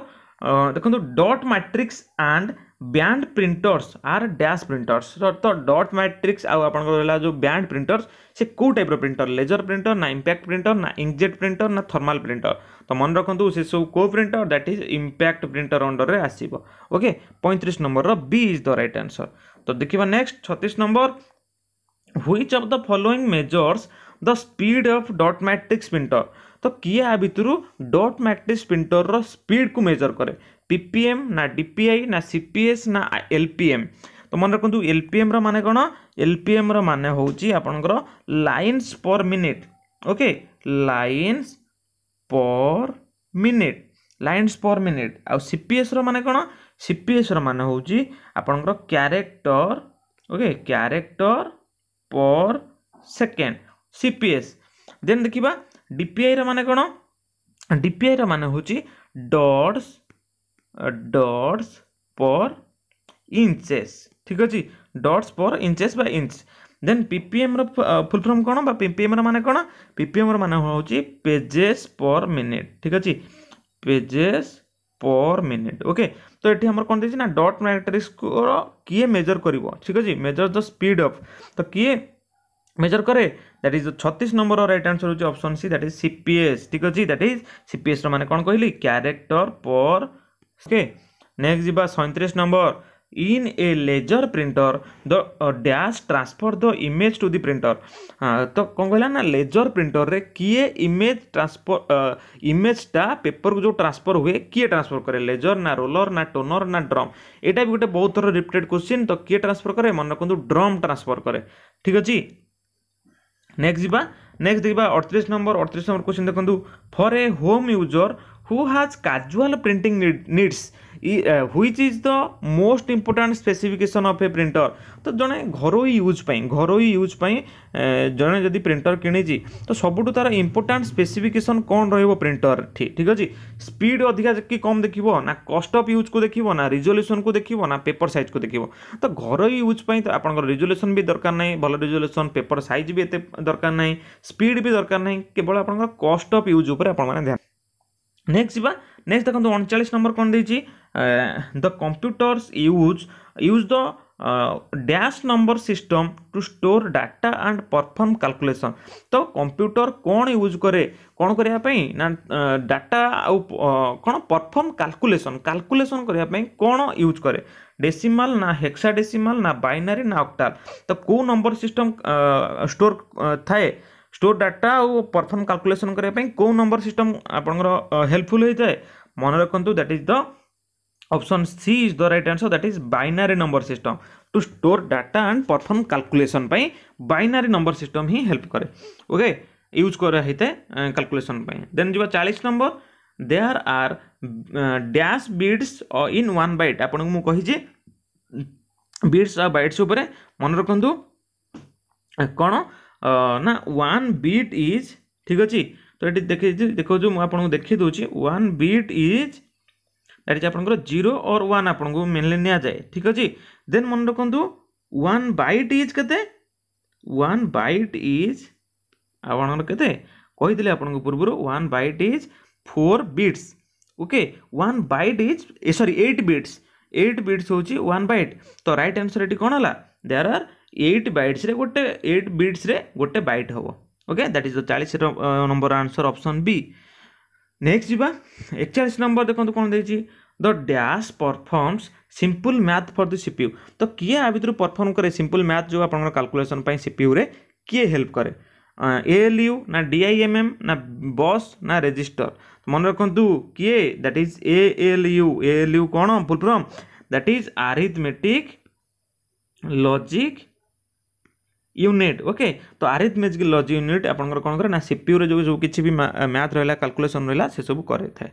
ଦେଖନ୍ତୁ dot matrix and band printers are dash printers तो डॉट मैट्रिक्स आपला जो बैंड प्रिंटर्स से कौ टाइप प्रिंटर लेजर प्रिंटर ना इंपैक्ट प्रिंटर ना इंकजेट प्रिंटर ना थर्माल प्रिंटर तो मन रखु से सब को printer that is impact printer under में आसो ओके पैंतीस नंबर री इज द रईट आनसर तो देखा नेक्स्ट छत्तीस number which of the following measures the speed of dot matrix printer तो किए या भितर डट मैट्रिक्स प्रिंटर स्पीड को मेजर कै पीपीएम ना डीपीआई ना सीपीएस ना एलपीएम तो मन रखु एलपीएम रान कौन एलपीएम रान हूँ आपणकर lines per minute okay lines per minute lines per minute आपीएस रान कौन सीपीएस रान हूँ आपणकर character okay character per second CPS then देखा डीपीआई रान कौन डीपीआई रान हूँ डट्स डट्स पर इंचेस ठीक अच्छे डट्स पर इंचेस बा inch then PPM full form कौन पीपीएम रे कौन पीपीएम रान हूँ पेजेस पर मिनिट ठीक अच्छे पेजेस पर मिनिट ओके तो ये आम कौन देना डट मैट्रिक्स किए मेजर कर ठीक अच्छे मेजर द स्पीड अफ तो किए मेजर करे दैट इज छत्तीस number right answer option C that is CPS ठीक अच्छे दैट इज सीपीएस रे कौन कहली क्यारेक्टर पर ଓକେ ନେକ୍ସଟ ଯିବା ସଇଁତିରିଶ number in a laser printer the dash transfer the image to the printer ତ କ'ଣ କହିଲା ନା ଲେଜର୍ ପ୍ରିଣ୍ଟରରେ କିଏ ଇମେଜ୍ ଟ୍ରାନ୍ସଫର୍ ଇମେଜ୍ଟା ପେପରକୁ ଯେଉଁ ଟ୍ରାନ୍ସଫର୍ ହୁଏ କିଏ ଟ୍ରାନ୍ସଫର୍ କରେ ଲେଜର୍ ନା ରୋଲର୍ ନା ଟୋନର୍ ନା ଡ୍ରମ୍ ଏଇଟା ବି ଗୋଟେ ବହୁତ ଥର ରିପିଟେଡ଼୍ କ୍ୱେଶ୍ଚିନ୍ ତ କିଏ ଟ୍ରାନ୍ସଫର୍ କରେ ମନେ ରଖନ୍ତୁ ଡ୍ରମ୍ ଟ୍ରାନ୍ସଫର୍ କରେ ଠିକ୍ ଅଛି ନେକ୍ସଟ ଯିବା ନେକ୍ସଟ ଦେଖିବା ଅଠତିରିଶ ନମ୍ବର ଅଠତିରିଶ ନମ୍ବର କ୍ୱେଶ୍ଚିନ୍ ଦେଖନ୍ତୁ for a home user who has casual printing need, needs which is the most important specification of a printer ତ ଜଣେ ଘରୋଇ ୟୁଜ୍ ପାଇଁ ଘରୋଇ ୟୁଜ୍ ପାଇଁ ଜଣେ ଯଦି ପ୍ରିଣ୍ଟର କିଣିଛି ତ ସବୁଠୁ ତା'ର ଇମ୍ପୋର୍ଟାଣ୍ଟ ସ୍ପେସିଫିକେସନ୍ କ'ଣ ରହିବ ପ୍ରିଣ୍ଟରଠି ଠିକ୍ ଅଛି ସ୍ପିଡ଼ ଅଧିକା କି କମ୍ ଦେଖିବ ନା କଷ୍ଟ ଅଫ୍ ୟୁଜ୍କୁ ଦେଖିବ ନା ରିଜଲ୍ୟୁସନ୍କୁ ଦେଖିବ ନା ପେପର୍ ସାଇଜ୍କୁ ଦେଖିବ ତ ଘରୋଇ ୟୁଜ୍ ପାଇଁ ତ ଆପଣଙ୍କର ରିଜଲ୍ୟୁସନ୍ ବି ଦରକାର ନାହିଁ ଭଲ ରିଜଲ୍ୟୁସନ୍ ପେପର୍ ସାଇଜ୍ ବି ଏତେ ଦରକାର ନାହିଁ ସ୍ପିଡ଼ ବି ଦରକାର ନାହିଁ କେବଳ ଆପଣଙ୍କର କଷ୍ଟ ଅଫ୍ ୟୁଜ୍ ଉପରେ ଆପଣମାନେ ଧ୍ୟାନ নেক্সট যা নেক্সট দেখুন অনচাশ নম্বর কোণ দিয়েছি the computers use use the dash number system to store data and perform calculation তো কম্প্ୟୁଟର କ'ଣ ୟୁଜ୍ କରେ କ'ଣ କରିବା ପାଇଁ ନା ଡାଟା ଆଉ କ'ଣ ପରଫର୍ମ କ୍ୟାଲକୁଲେସନ୍ କ୍ୟାଲକୁଲେସନ୍ କରିବା ପାଇଁ କ'ଣ ୟୁଜ୍ କରେ ଡେସିମାଲ୍ ନା ହେକ୍ସା ଡେସିମାଲ୍ ନା ବାଇନାରୀ ନା ଅକ୍ଟାଲ୍ ତ କେଉଁ ନମ୍ବର ସିଷ୍ଟମ୍ ଷ୍ଟୋର୍ ଥାଏ ଷ୍ଟୋର୍ ଡାଟା ଆଉ ପରଫର୍ମ କାଲକୁଲେସନ୍ କରିବା ପାଇଁ କେଉଁ ନମ୍ବର ସିଷ୍ଟମ୍ ଆପଣଙ୍କର ହେଲ୍ପଫୁଲ୍ ହୋଇଥାଏ ମନେ ରଖନ୍ତୁ that is the option C is the right answer that is binary number system to store data and perform calculation ପାଇଁ ବାଇନାରୀ ନମ୍ବର ସିଷ୍ଟମ୍ ହିଁ ହେଲ୍ପ କରେ ଓକେ ୟୁଜ୍ କରାହୋଇଥାଏ କାଲକୁଲେସନ୍ ପାଇଁ ଦେନ୍ ଯିବା ଚାଳିଶ number there are dash bits in one byte ଆପଣଙ୍କୁ ମୁଁ କହିଛି ବିଡ୍ସ ଆଉ ବାଇଟ୍ସ ଉପରେ ମନେ ରଖନ୍ତୁ କ'ଣ ना वन बीट इज ठीक अच्छे तो ये देख देख मुझे देखे दूसरी one bit is that is zero और वन आपन मेनली नि जाए ठीक अच्छे देन मन रखु वन बैट इज के वन बैट इज आपत कही आपन पूर्व one byte is four bits okay one byte is ah sorry eight bits eight bits हूँ वन बैट तो रईट आन्सर ये कौन है ଦେୟାର ଆର୍ ଏଇଟ୍ ବାଇଟ୍ସରେ ଗୋଟେ ଏଇଟ୍ ବିଟ୍ସରେ ଗୋଟେ ବାଇଟ୍ ହେବ ଓକେ ଦ୍ୟାଟ୍ ଇଜ୍ ଦ ଚାଳିଶର number answer option B next ଯିବା ଏକଚାଳିଶ ନମ୍ବର ଦେଖନ୍ତୁ କ'ଣ ଦେଇଛି the dash performs simple math for the CPU ତ କିଏ ଆ ଭିତରୁ ପରଫର୍ମ କରେ ସିମ୍ପଲ୍ ମ୍ୟାଥ୍ ଯେଉଁ ଆପଣଙ୍କର କାଲକୁଲେସନ୍ ପାଇଁ ସିପିୟୁରେ କିଏ ହେଲ୍ପ କରେ ଏଏଲ୍ ୟୁ ନା ଡିଆଇଏମ୍ଏମ୍ ନା ବସ୍ ନା ରେଜିଷ୍ଟର ମନେ ରଖନ୍ତୁ କିଏ that is A L U A L U କ'ଣ full form that is arithmetic logic unit okay ତ ଆରିଥମେଜିକ୍ ଲଜି ୟୁନିଟ୍ ଆପଣଙ୍କର କ'ଣ କରେ ନା ସିପିୟୁରେ ଯେଉଁ ଯେଉଁ କିଛି ବି ମ୍ୟାଥ୍ ରହିଲା କାଲକୁଲେସନ୍ ରହିଲା ସେସବୁ କରାଇଥାଏ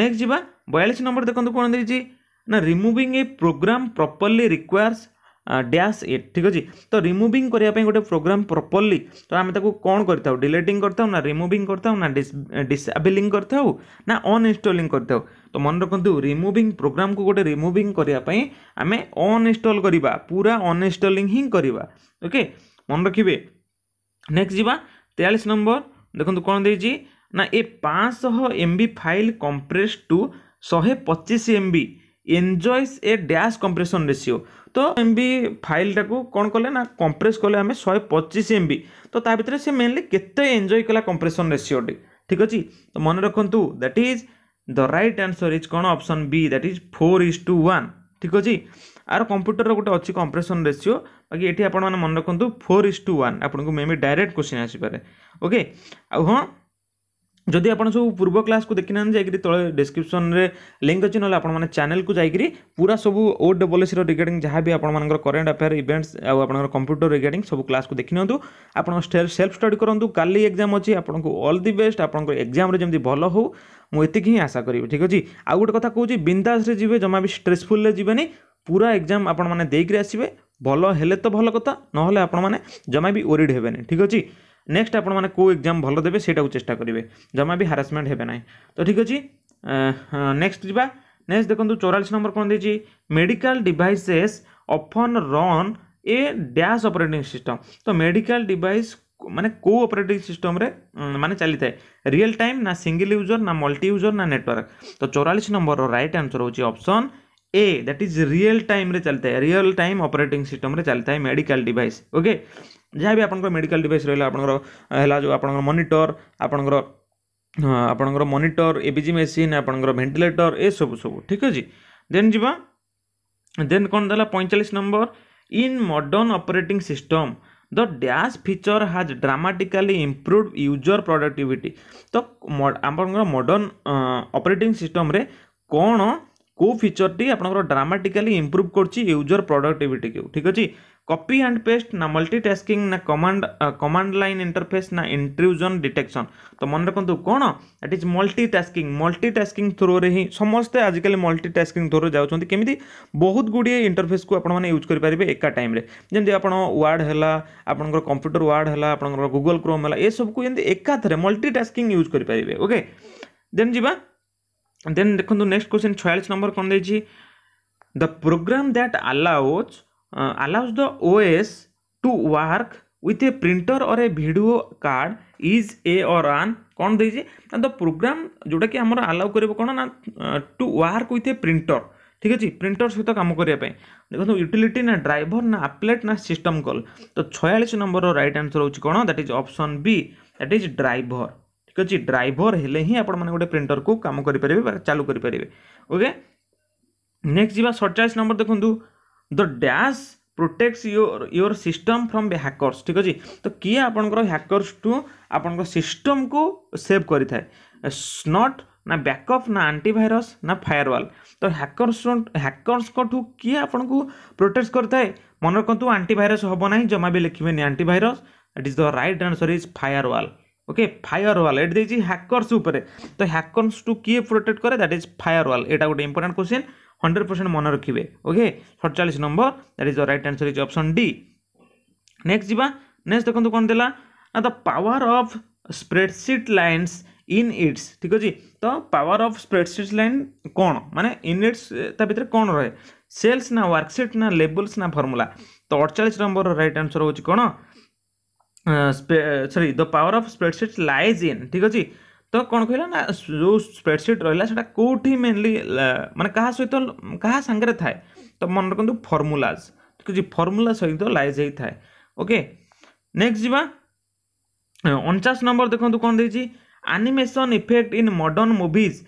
ନେକ୍ସଟ ଯିବା ବୟାଳିଶ ନମ୍ବର ଦେଖନ୍ତୁ କ'ଣ ଦେଇଛି ନା removing a program properly requires dash it ଠିକ୍ ଅଛି ତ ରିମୁଭିଂ କରିବା ପାଇଁ ଗୋଟେ ପ୍ରୋଗ୍ରାମ୍ ପ୍ରପର୍ଲି ତ ଆମେ ତାକୁ କ'ଣ କରିଥାଉ ଡିଲେଟିଂ କରିଥାଉ ନା ରିମୁଭିଂ କରିଥାଉ ନା ଡିସାବିଲିଂ କରିଥାଉ ନା ଅନଇନଷ୍ଟଲିଂ କରିଥାଉ ତ ମନେ ରଖନ୍ତୁ ରିମୁଭିଂ ପ୍ରୋଗ୍ରାମ୍କୁ ଗୋଟେ ରିମୁଭିଂ କରିବା ପାଇଁ ଆମେ ଅନଇନଷ୍ଟଲ୍ କରିବା ପୁରା ଅନଇନଷ୍ଟଲିଂ ହିଁ କରିବା ଓକେ ମନେ ରଖିବେ ନେକ୍ସଟ ଯିବା ତେୟାଳିଶ ନମ୍ବର ଦେଖନ୍ତୁ କ'ଣ ଦେଇଛି ନା ଏ ପାଞ୍ଚଶହ M B file compress to ଶହେ ପଚିଶ ଏମ୍ ବି ଏନ୍ଜଏସ୍ ଏ ଡ୍ୟାସ୍ କମ୍ପ୍ରେସନ୍ ରେସିଓ ତ ଏମ୍ ବି ଫାଇଲ୍ଟାକୁ କ'ଣ କଲେ ନା କମ୍ପ୍ରେସ୍ କଲେ ଆମେ ଶହେ ପଚିଶ ଏମ୍ ବି ତ ତା ଭିତରେ ସେ ମେନ୍ଲି କେତେ ଏନ୍ଜୟ କଲା କମ୍ପ୍ରେସନ୍ ରେସିଓଟି ଠିକ୍ ଅଛି ତ ମନେ ରଖନ୍ତୁ that is the right answer is କ'ଣ option B that is four is to one ଠିକ୍ ଅଛି ଆର କମ୍ପ୍ୟୁଟରର ଗୋଟେ ଅଛି କମ୍ପ୍ରେସନ୍ ରେସିଓ ବାକି ଏଠି ଆପଣମାନେ ମନେ ରଖନ୍ତୁ ଫୋର୍ ଇଜ୍ ଟୁ ୱାନ୍ ଆପଣଙ୍କୁ ମେ ବି ଡାଇରେକ୍ଟ କୋଶ୍ଚିନ୍ ଆସିପାରେ ଓକେ ଆଉ ହଁ যদি আপনার সব পূর্ব ক্লাস কু দেখি না যাই তলে ডেসক্রিপশন রে লিঙ্ক অছি নহলে আপনার চ্যানেল কু যাই পুরা সব ও ডবল এসি রিগার্ডিং যা বি আপনার করেন্ট আফেয়ার ইভেন্টস আপনার কম্পুটর রিগার্ডিং সব ক্লাস কু দেখি নিউ আপনার সেলফ স্টডি করতু কালি এক্সাম অছি আপনার অল দি বেস্ট আপনার এক্সামে যেমন ভাল হো মু এতিক হি আশা করি ঠিক আছে আউ গোটে কথা কৌছি বিন্দাসে যাবে জমা বি স্ট্রেসফুলে যাবে পুরা এক্সাম আপনার দেখি আসবে ভাল হলে তো ভাল কথা নহলে আপনার জমা বি ওরিড হবেনি ঠিক আছে ନେକ୍ସଟ ଆପଣମାନେ କେଉଁ ଏକ୍ଜାମ୍ ଭଲ ଦେବେ ସେଇଟାକୁ ଚେଷ୍ଟା କରିବେ ଜମା ବି ହାରାସମେଣ୍ଟ ହେବେ ନାହିଁ ତ ଠିକ୍ ଅଛି ନେକ୍ସଟ ଯିବା ନେକ୍ସଟ ଦେଖନ୍ତୁ ଚଉରାଳିଶ ନମ୍ବର କ'ଣ ଦେଇଛି medical devices often run a dash operating system ତ ମେଡ଼ିକାଲ ଡିଭାଇସ୍ ମାନେ କେଉଁ ଅପରେଟିଂ ସିଷ୍ଟମ୍ରେ ମାନେ ଚାଲିଥାଏ ରିଅଲ୍ ଟାଇମ୍ ନା ସିଙ୍ଗିଲ୍ ୟୁଜର୍ ନା ମଲ୍ଟି ୟୁଜର୍ ନା ନେଟୱାର୍କ ତ ଚଉରାଳିଶ ନମ୍ବରର ରାଇଟ୍ ଆନ୍ସର୍ ହେଉଛି option A that is real time रे चलता है रियल टाइम ऑपरेटिंग सिस्टम रे चलता है मेडिकल डिवाइस ओके जहाँ भी आपंकर मेडिकल डिवाइस रहा आपंकर जो आपंकर मनिटर आपंकर आपंकर मनिटर एबिजी मेसीन आपंकर भेन्टिलेटर ए सब सब ठीक अच्छे देन जी देन कौन देला पैंचाश number in modern operating system the dash feature has dramatically improve user प्रडक्टिविटी तो आम मडर्न ऑपरेटिंग सिस्टम रे कौन କେଉଁ ଫିଚର୍ଟି ଆପଣଙ୍କର ଡ୍ରାମାଟିକାଲି ଇମ୍ପ୍ରୁଭ୍ କରୁଛି ୟୁଜର୍ ପ୍ରଡ଼କ୍ଟିଭିଟିକୁ ଠିକ୍ ଅଛି କପି ଆଣ୍ଡ ପେଷ୍ଟ ନା ମଲ୍ଟି ଟାସ୍କିଂ ନା କମାଣ୍ଡ କମାଣ୍ଡ ଲାଇନ୍ ଇଣ୍ଟରଫେସ୍ ନା ଇଣ୍ଟ୍ରୁଜନ୍ ଡିଟେକ୍ସନ୍ ତ ମନେ ରଖନ୍ତୁ କ'ଣ it is multitasking multitasking ଥ୍ରୋରେ ହିଁ ସମସ୍ତେ ଆଜିକାଲି ମଲ୍ଟି ଟାସ୍କିଂ ଥ୍ରୋରେ ଯାଉଛନ୍ତି କେମିତି ବହୁତ ଗୁଡ଼ିଏ ଇଣ୍ଟରଫେସ୍କୁ ଆପଣମାନେ ୟୁଜ୍ କରିପାରିବେ ଏକା ଟାଇମ୍ରେ ଯେମିତି ଆପଣ ୱାର୍ଡ଼ ହେଲା ଆପଣଙ୍କର କମ୍ପ୍ୟୁଟର ୱାର୍ଡ଼ ହେଲା ଆପଣଙ୍କର ଗୁଗଲ୍ କ୍ରୋମ୍ ହେଲା ଏସବୁକୁ ଯେମିତି ଏକାଥରେ ମଲ୍ଟି ଟାସ୍କିଂ ୟୁଜ୍ କରିପାରିବେ ଓକେ ଦେନ୍ ଯିବା ଦେନ୍ ଦେଖନ୍ତୁ ନେକ୍ସଟ କ୍ୱେଶ୍ଚନ୍ ଛୟାଳିଶ ନମ୍ବର କ'ଣ ଦେଇଛି the program that allows allows the OS to work with a printer or a video card is a or an କ'ଣ ଦେଇଛି ନା ଦ ପ୍ରୋଗ୍ରାମ୍ ଯେଉଁଟାକି ଆମର ଆଲାଉ କରିବ କ'ଣ ନା to work with a printer ଠିକ୍ ଅଛି ପ୍ରିଣ୍ଟର ସହିତ କାମ କରିବା ପାଇଁ ଦେଖନ୍ତୁ ୟୁଟିଲିଟି ନା ଡ୍ରାଇଭର ନା ଆପ୍ଲେଟ୍ ନା ସିଷ୍ଟମ୍ କଲ୍ ତ ଛୟାଳିଶ ନମ୍ବରର ରାଇଟ୍ ଆନ୍ସର୍ ହେଉଛି କ'ଣ that is option B that is driver ঠিক ଅଛି ଡ୍ରାଇଭର ହେଲେ ହିଁ ଆପଣମାନେ ଗୋଟେ ପ୍ରିଣ୍ଟରକୁ କାମ କରିପାରିବେ ବା ଚାଲୁ କରିପାରିବେ ଓକେ ନେକ୍ସଟ ଯିବା ସଡ଼ଚାଳିଶ ନମ୍ବର ଦେଖନ୍ତୁ the dash protects your your system from hackers ଠିକ୍ ଅଛି ତ କିଏ ଆପଣଙ୍କର ହ୍ୟାକର୍ସଠୁ ଆପଣଙ୍କ ସିଷ୍ଟମ୍କୁ ସେଭ୍ କରିଥାଏ ସ୍ନଟ୍ ନା ବ୍ୟାକଅପ୍ ନା ଆଣ୍ଟିଭାଇରସ୍ ନା ଫାୟାରୱାଲ୍ ତ ହ୍ୟାକର୍ସ ହ୍ୟାକର୍ସଙ୍କଠୁ କିଏ ଆପଣଙ୍କୁ ପ୍ରୋଟେକ୍ଟ କରିଥାଏ ମନେ ରଖନ୍ତୁ ଆଣ୍ଟିଭାଇରସ୍ ହେବ ନାହିଁ ଜମା ବି ଲେଖିବେନି antivirus it is the right answer is firewall okay firewall এটি ଦେଇଛି ହ୍ୟାକର୍ସ ଉପରେ ତ ହ୍ୟାକର୍ସଠୁ କିଏ ପ୍ରୋଟେକ୍ଟ କରେ ଦ୍ୟାଟ୍ ଇଜ୍ ଫାୟାରୱାଲ୍ ଏଇଟା ଗୋଟେ ଇମ୍ପୋର୍ଟାଣ୍ଟ କ୍ୱେଶ୍ଚିନ୍ ହଣ୍ଡ୍ରେଡ଼ ପରସେଣ୍ଟ ମନେ ରଖିବେ ଓକେ ସତଚାଳିଶ number that is the right answer is option D next ଯିବା ନେକ୍ସଟ ଦେଖନ୍ତୁ କ'ଣ ଦେଲା ନା the power of spreadsheet lines in its ଠିକ୍ ଅଛି ତ ପାୱାର ଅଫ୍ ସ୍ପ୍ରେଡସିଟ୍ ଲାଇନ୍ କ'ଣ ମାନେ ଇନ୍ ଇଟ୍ସ ତା ଭିତରେ କ'ଣ ରହେ ସେଲ୍ସ ନା ୱାର୍କସିଟ୍ ନା ଲେବୁଲ୍ସ ନା ଫର୍ମୁଲା ତ ଅଠଚାଳିଶ ନମ୍ବରର ରାଇଟ୍ ଆନ୍ସର୍ ହେଉଛି କ'ଣ sorry the power of spreadsheet lies in ठीक अच्छे तो कौन कहला ना जो स्प्रेडशीट रहा से कौटी मेनली मान क्या सहित क्या सांगे थाए तो मन रखु फर्मुलाज ठीक अच्छे फर्मुला सहित लाइज ही थाए ओके नेक्स्ट जी अणचाश नंबर देखो कौन दे animation effect in modern movies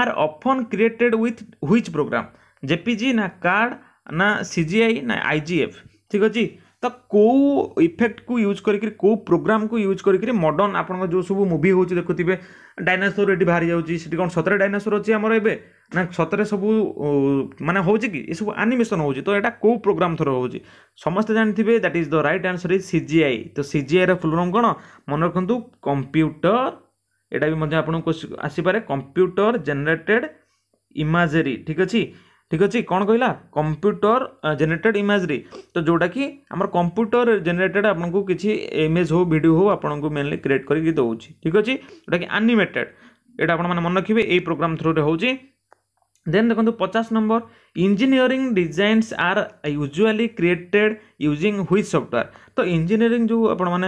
are often created with which program जेपी जी ना कार्ड ना सी ना आई ठीक अच्छी ତ କେଉଁ ଇଫେକ୍ଟକୁ ୟୁଜ୍ କରିକିରି କେଉଁ ପ୍ରୋଗ୍ରାମ୍କୁ ୟୁଜ୍ କରିକିରି ମଡ଼ର୍ଣ୍ଣ ଆପଣଙ୍କ ଯେଉଁ ସବୁ ମୁଭି ହେଉଛି ଦେଖୁଥିବେ ଡାଇନାସୋର୍ ଏଠି ବାହାରି ଯାଉଛି ସେଠି କ'ଣ ସତରେ ଡାଇନାସୋର୍ ଅଛି ଆମର ଏବେ ନା ସତରେ ସବୁ ମାନେ ହେଉଛି କି ଏସବୁ ଆନିମେସନ୍ ହେଉଛି ତ ଏଇଟା କେଉଁ ପ୍ରୋଗ୍ରାମ୍ ଥର ହେଉଛି ସମସ୍ତେ ଜାଣିଥିବେ that is the right answer is C G I ତ ସି ଜି ଆଇର ଫୁଲ୍ ଫର୍ମ କ'ଣ ମନେ ରଖନ୍ତୁ କମ୍ପ୍ୟୁଟର ଏଇଟା ବି ମଧ୍ୟ ଆପଣଙ୍କୁ ଆସିପାରେ କମ୍ପ୍ୟୁଟର ଜେନେରେଟେଡ଼ ଇମାଜେରୀ ଠିକ୍ ଅଛି ঠিক ଅଛି କ'ଣ କହିଲା କମ୍ପ୍ୟୁଟର ଜେନେରେଟେଡ଼ ଇମେଜରୀ ତ ଯେଉଁଟାକି ଆମର କମ୍ପ୍ୟୁଟର ଜେନେରେଟେଡ଼ ଆପଣଙ୍କୁ କିଛି ଇମେଜ୍ ହଉ ଭିଡ଼ିଓ ହଉ ଆପଣଙ୍କୁ ମେନଲି କ୍ରିଏଟ୍ କରିକି ଦେଉଛି ଠିକ୍ ଅଛି ଯେଉଁଟାକି ଆନିମେଟେଡ଼ ଏଇଟା ଆପଣମାନେ ମନେ ରଖିବେ ଏଇ ପ୍ରୋଗ୍ରାମ୍ ଥ୍ରୁରେ ହେଉଛି ଦେନ୍ ଦେଖନ୍ତୁ ପଚାଶ number engineering designs are usually created using which software तो इंजीनियरिंग जो आपण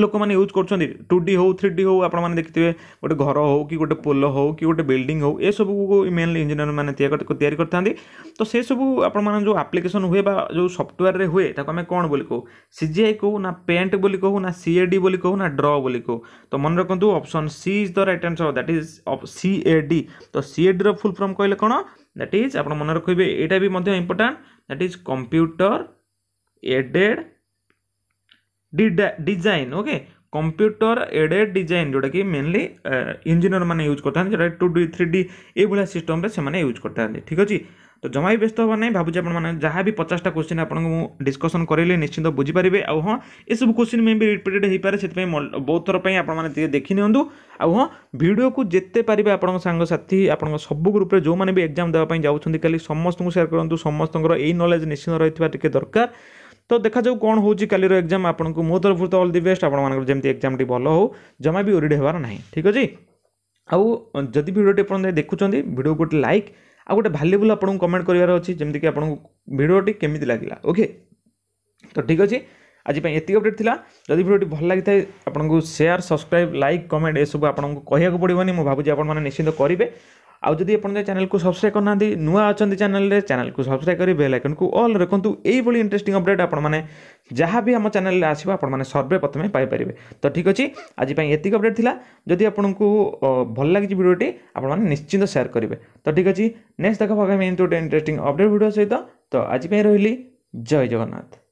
लोक मैंने यूज कर टू डी हो थ्री डी हो आपण मैंने देखिए गोटे घर हो कि गोटे पोल हो कि गोटे बिल्डिंग हो ये सब को मेनली इंजीनियर मैंने तैयारी तो से सब आपण जो आप्लिकेसन हुए जो सफ्टवेयर रे हुए आम कौन बोली कहू सी आई कहू ना पेन्ट बोली कहू ना सीएडी बोली कहू ना ड्र बोली कहू तो मन रखु option C is the right answer that is C A D तो सीएडी रो फुल फॉर्म कहले कौन দ্যাট ଇଜ୍ ଆପଣ ମନେ ରଖିବେ ଏଇଟା ବି ମଧ୍ୟ important that is computer aided design okay computer aided design ଯେଉଁଟାକି ମେନଲି ମାନେ ୟୁଜ୍ କରିଥାନ୍ତି ଯେଉଁଟାକି ଟୁ ଡି ଥ୍ରୀ ଡି ଏଇଭଳିଆ ସିଷ୍ଟମ୍ରେ ସେମାନେ ୟୁଜ୍ କରିଥାନ୍ତି ଠିକ୍ ଅଛି তো ଜମା ବି ବ୍ୟସ୍ତ ହେବାର ନାହିଁ ଭାବୁଛି ଆପଣମାନେ ଯାହା ବି ପଚାଶଟା କୋଶ୍ଚିନ୍ ଆପଣଙ୍କୁ ମୁଁ ଡିସ୍କସନ୍ କରେଇଲେ ନିଶ୍ଚିନ୍ତ ବୁଝିପାରିବେ ଆଉ ହଁ ଏସବୁ କୋଶ୍ଚିନ୍ ମେ ବି ରିପିଟେଡ଼୍ ହେଇପାରେ ସେଥିପାଇଁ ବହୁତ ଥର ପାଇଁ ଆପଣମାନେ ଟିକେ ଦେଖିନିଅନ୍ତୁ ଆଉ ହଁ ଭିଡ଼ିଓକୁ ଯେତେ ପାରିବେ ଆପଣଙ୍କ ସାଙ୍ଗସାଥି ଆପଣଙ୍କ ସବୁ ଗ୍ରୁପ୍ରେ ଯେଉଁମାନେ ବି ଏକ୍ଜାମ୍ ଦେବା ପାଇଁ ଯାଉଛନ୍ତି କାଲି ସମସ୍ତଙ୍କୁ ସେୟାର କରନ୍ତୁ ସମସ୍ତଙ୍କର ଏଇ ନଲେଜ୍ ନିଶ୍ଚିନ୍ତ ରହିଥିବା ଟିକେ ଦରକାର ତ ଦେଖାଯାଉ କ'ଣ ହେଉଛି କାଲିର ଏକ୍ଜାମ୍ ଆପଣଙ୍କୁ ମୋ ତରଫରୁ ତ ଅଲ୍ ଦି ବେଷ୍ଟ ଆପଣମାନଙ୍କର ଯେମିତି ଏକ୍ଜାମ୍ଟି ଭଲ ହେଉ ଜମା ବି ଓରିଡ଼ ହେବାର ନାହିଁ ଠିକ୍ ଅଛି ଆଉ ଯଦି ଭିଡ଼ିଓଟି ଆପଣ ଦେଖୁଛନ୍ତି ଭିଡ଼ିଓ ଗୋଟେ ଲାଇକ୍ ଆଉ ଗୋଟେ ଭାଲ୍ୟୁବୁଲ୍ ଆପଣଙ୍କୁ କମେଣ୍ଟ କରିବାର ଅଛି ଯେମିତିକି ଆପଣଙ୍କୁ ଭିଡ଼ିଓଟି କେମିତି ଲାଗିଲା ଓକେ ତ ଠିକ୍ ଅଛି ଆଜି ପାଇଁ ଏତିକି ଅପଡ଼େଟ୍ ଥିଲା ଯଦି ଭିଡ଼ିଓଟି ଭଲ ଲାଗିଥାଏ ଆପଣଙ୍କୁ ସେୟାର ସବସ୍କ୍ରାଇବ୍ ଲାଇକ୍ କମେଣ୍ଟ ଏସବୁ ଆପଣଙ୍କୁ କହିବାକୁ ପଡ଼ିବନି ମୁଁ ଭାବୁଛି ଆପଣମାନେ ନିଶ୍ଚିନ୍ତ କରିବେ ଆଉ ଯଦି ଆପଣ ଏ ଚ୍ୟାନେଲ୍କୁ ସବସ୍କ୍ରାଇବ୍ କରିନାହାନ୍ତି ନୂଆ ଅଛନ୍ତି ଚ୍ୟାନେଲ୍ରେ ଚ୍ୟାନେଲ୍କୁ ସବସ୍କ୍ରାଇବ୍ କରି ବେଲ୍ ଆଇକନ୍କୁ ଅଲ୍ ରଖନ୍ତୁ ଏଇଭଳି ଇଣ୍ଟରେଷ୍ଟିଂ ଅପଡ଼େଟ୍ ଆପଣମାନେ ଯାହା ବି ଆମ ଚ୍ୟାନେଲ୍ରେ ଆସିବ ଆପଣମାନେ ସର୍ଭେ ପ୍ରଥମେ ପାଇପାରିବେ ତ ଠିକ୍ ଅଛି ଆଜି ପାଇଁ ଏତିକି ଅପଡ଼େଟ୍ ଥିଲା ଯଦି ଆପଣଙ୍କୁ ଭଲ ଲାଗିଛି ଭିଡ଼ିଓଟି ଆପଣମାନେ ନିଶ୍ଚିନ୍ତ ସେୟାର କରିବେ ତ ଠିକ୍ ଅଛି ନେକ୍ସଟ ଦେଖା ଆଗାମୀ ଏମିତି ଗୋଟେ ଇଣ୍ଟରେଷ୍ଟିଂ ଅପଡ଼େଟ୍ ଭିଡ଼ିଓ ସହିତ ତ ଆଜି ପାଇଁ ରହିଲି ଜୟ ଜଗନ୍ନାଥ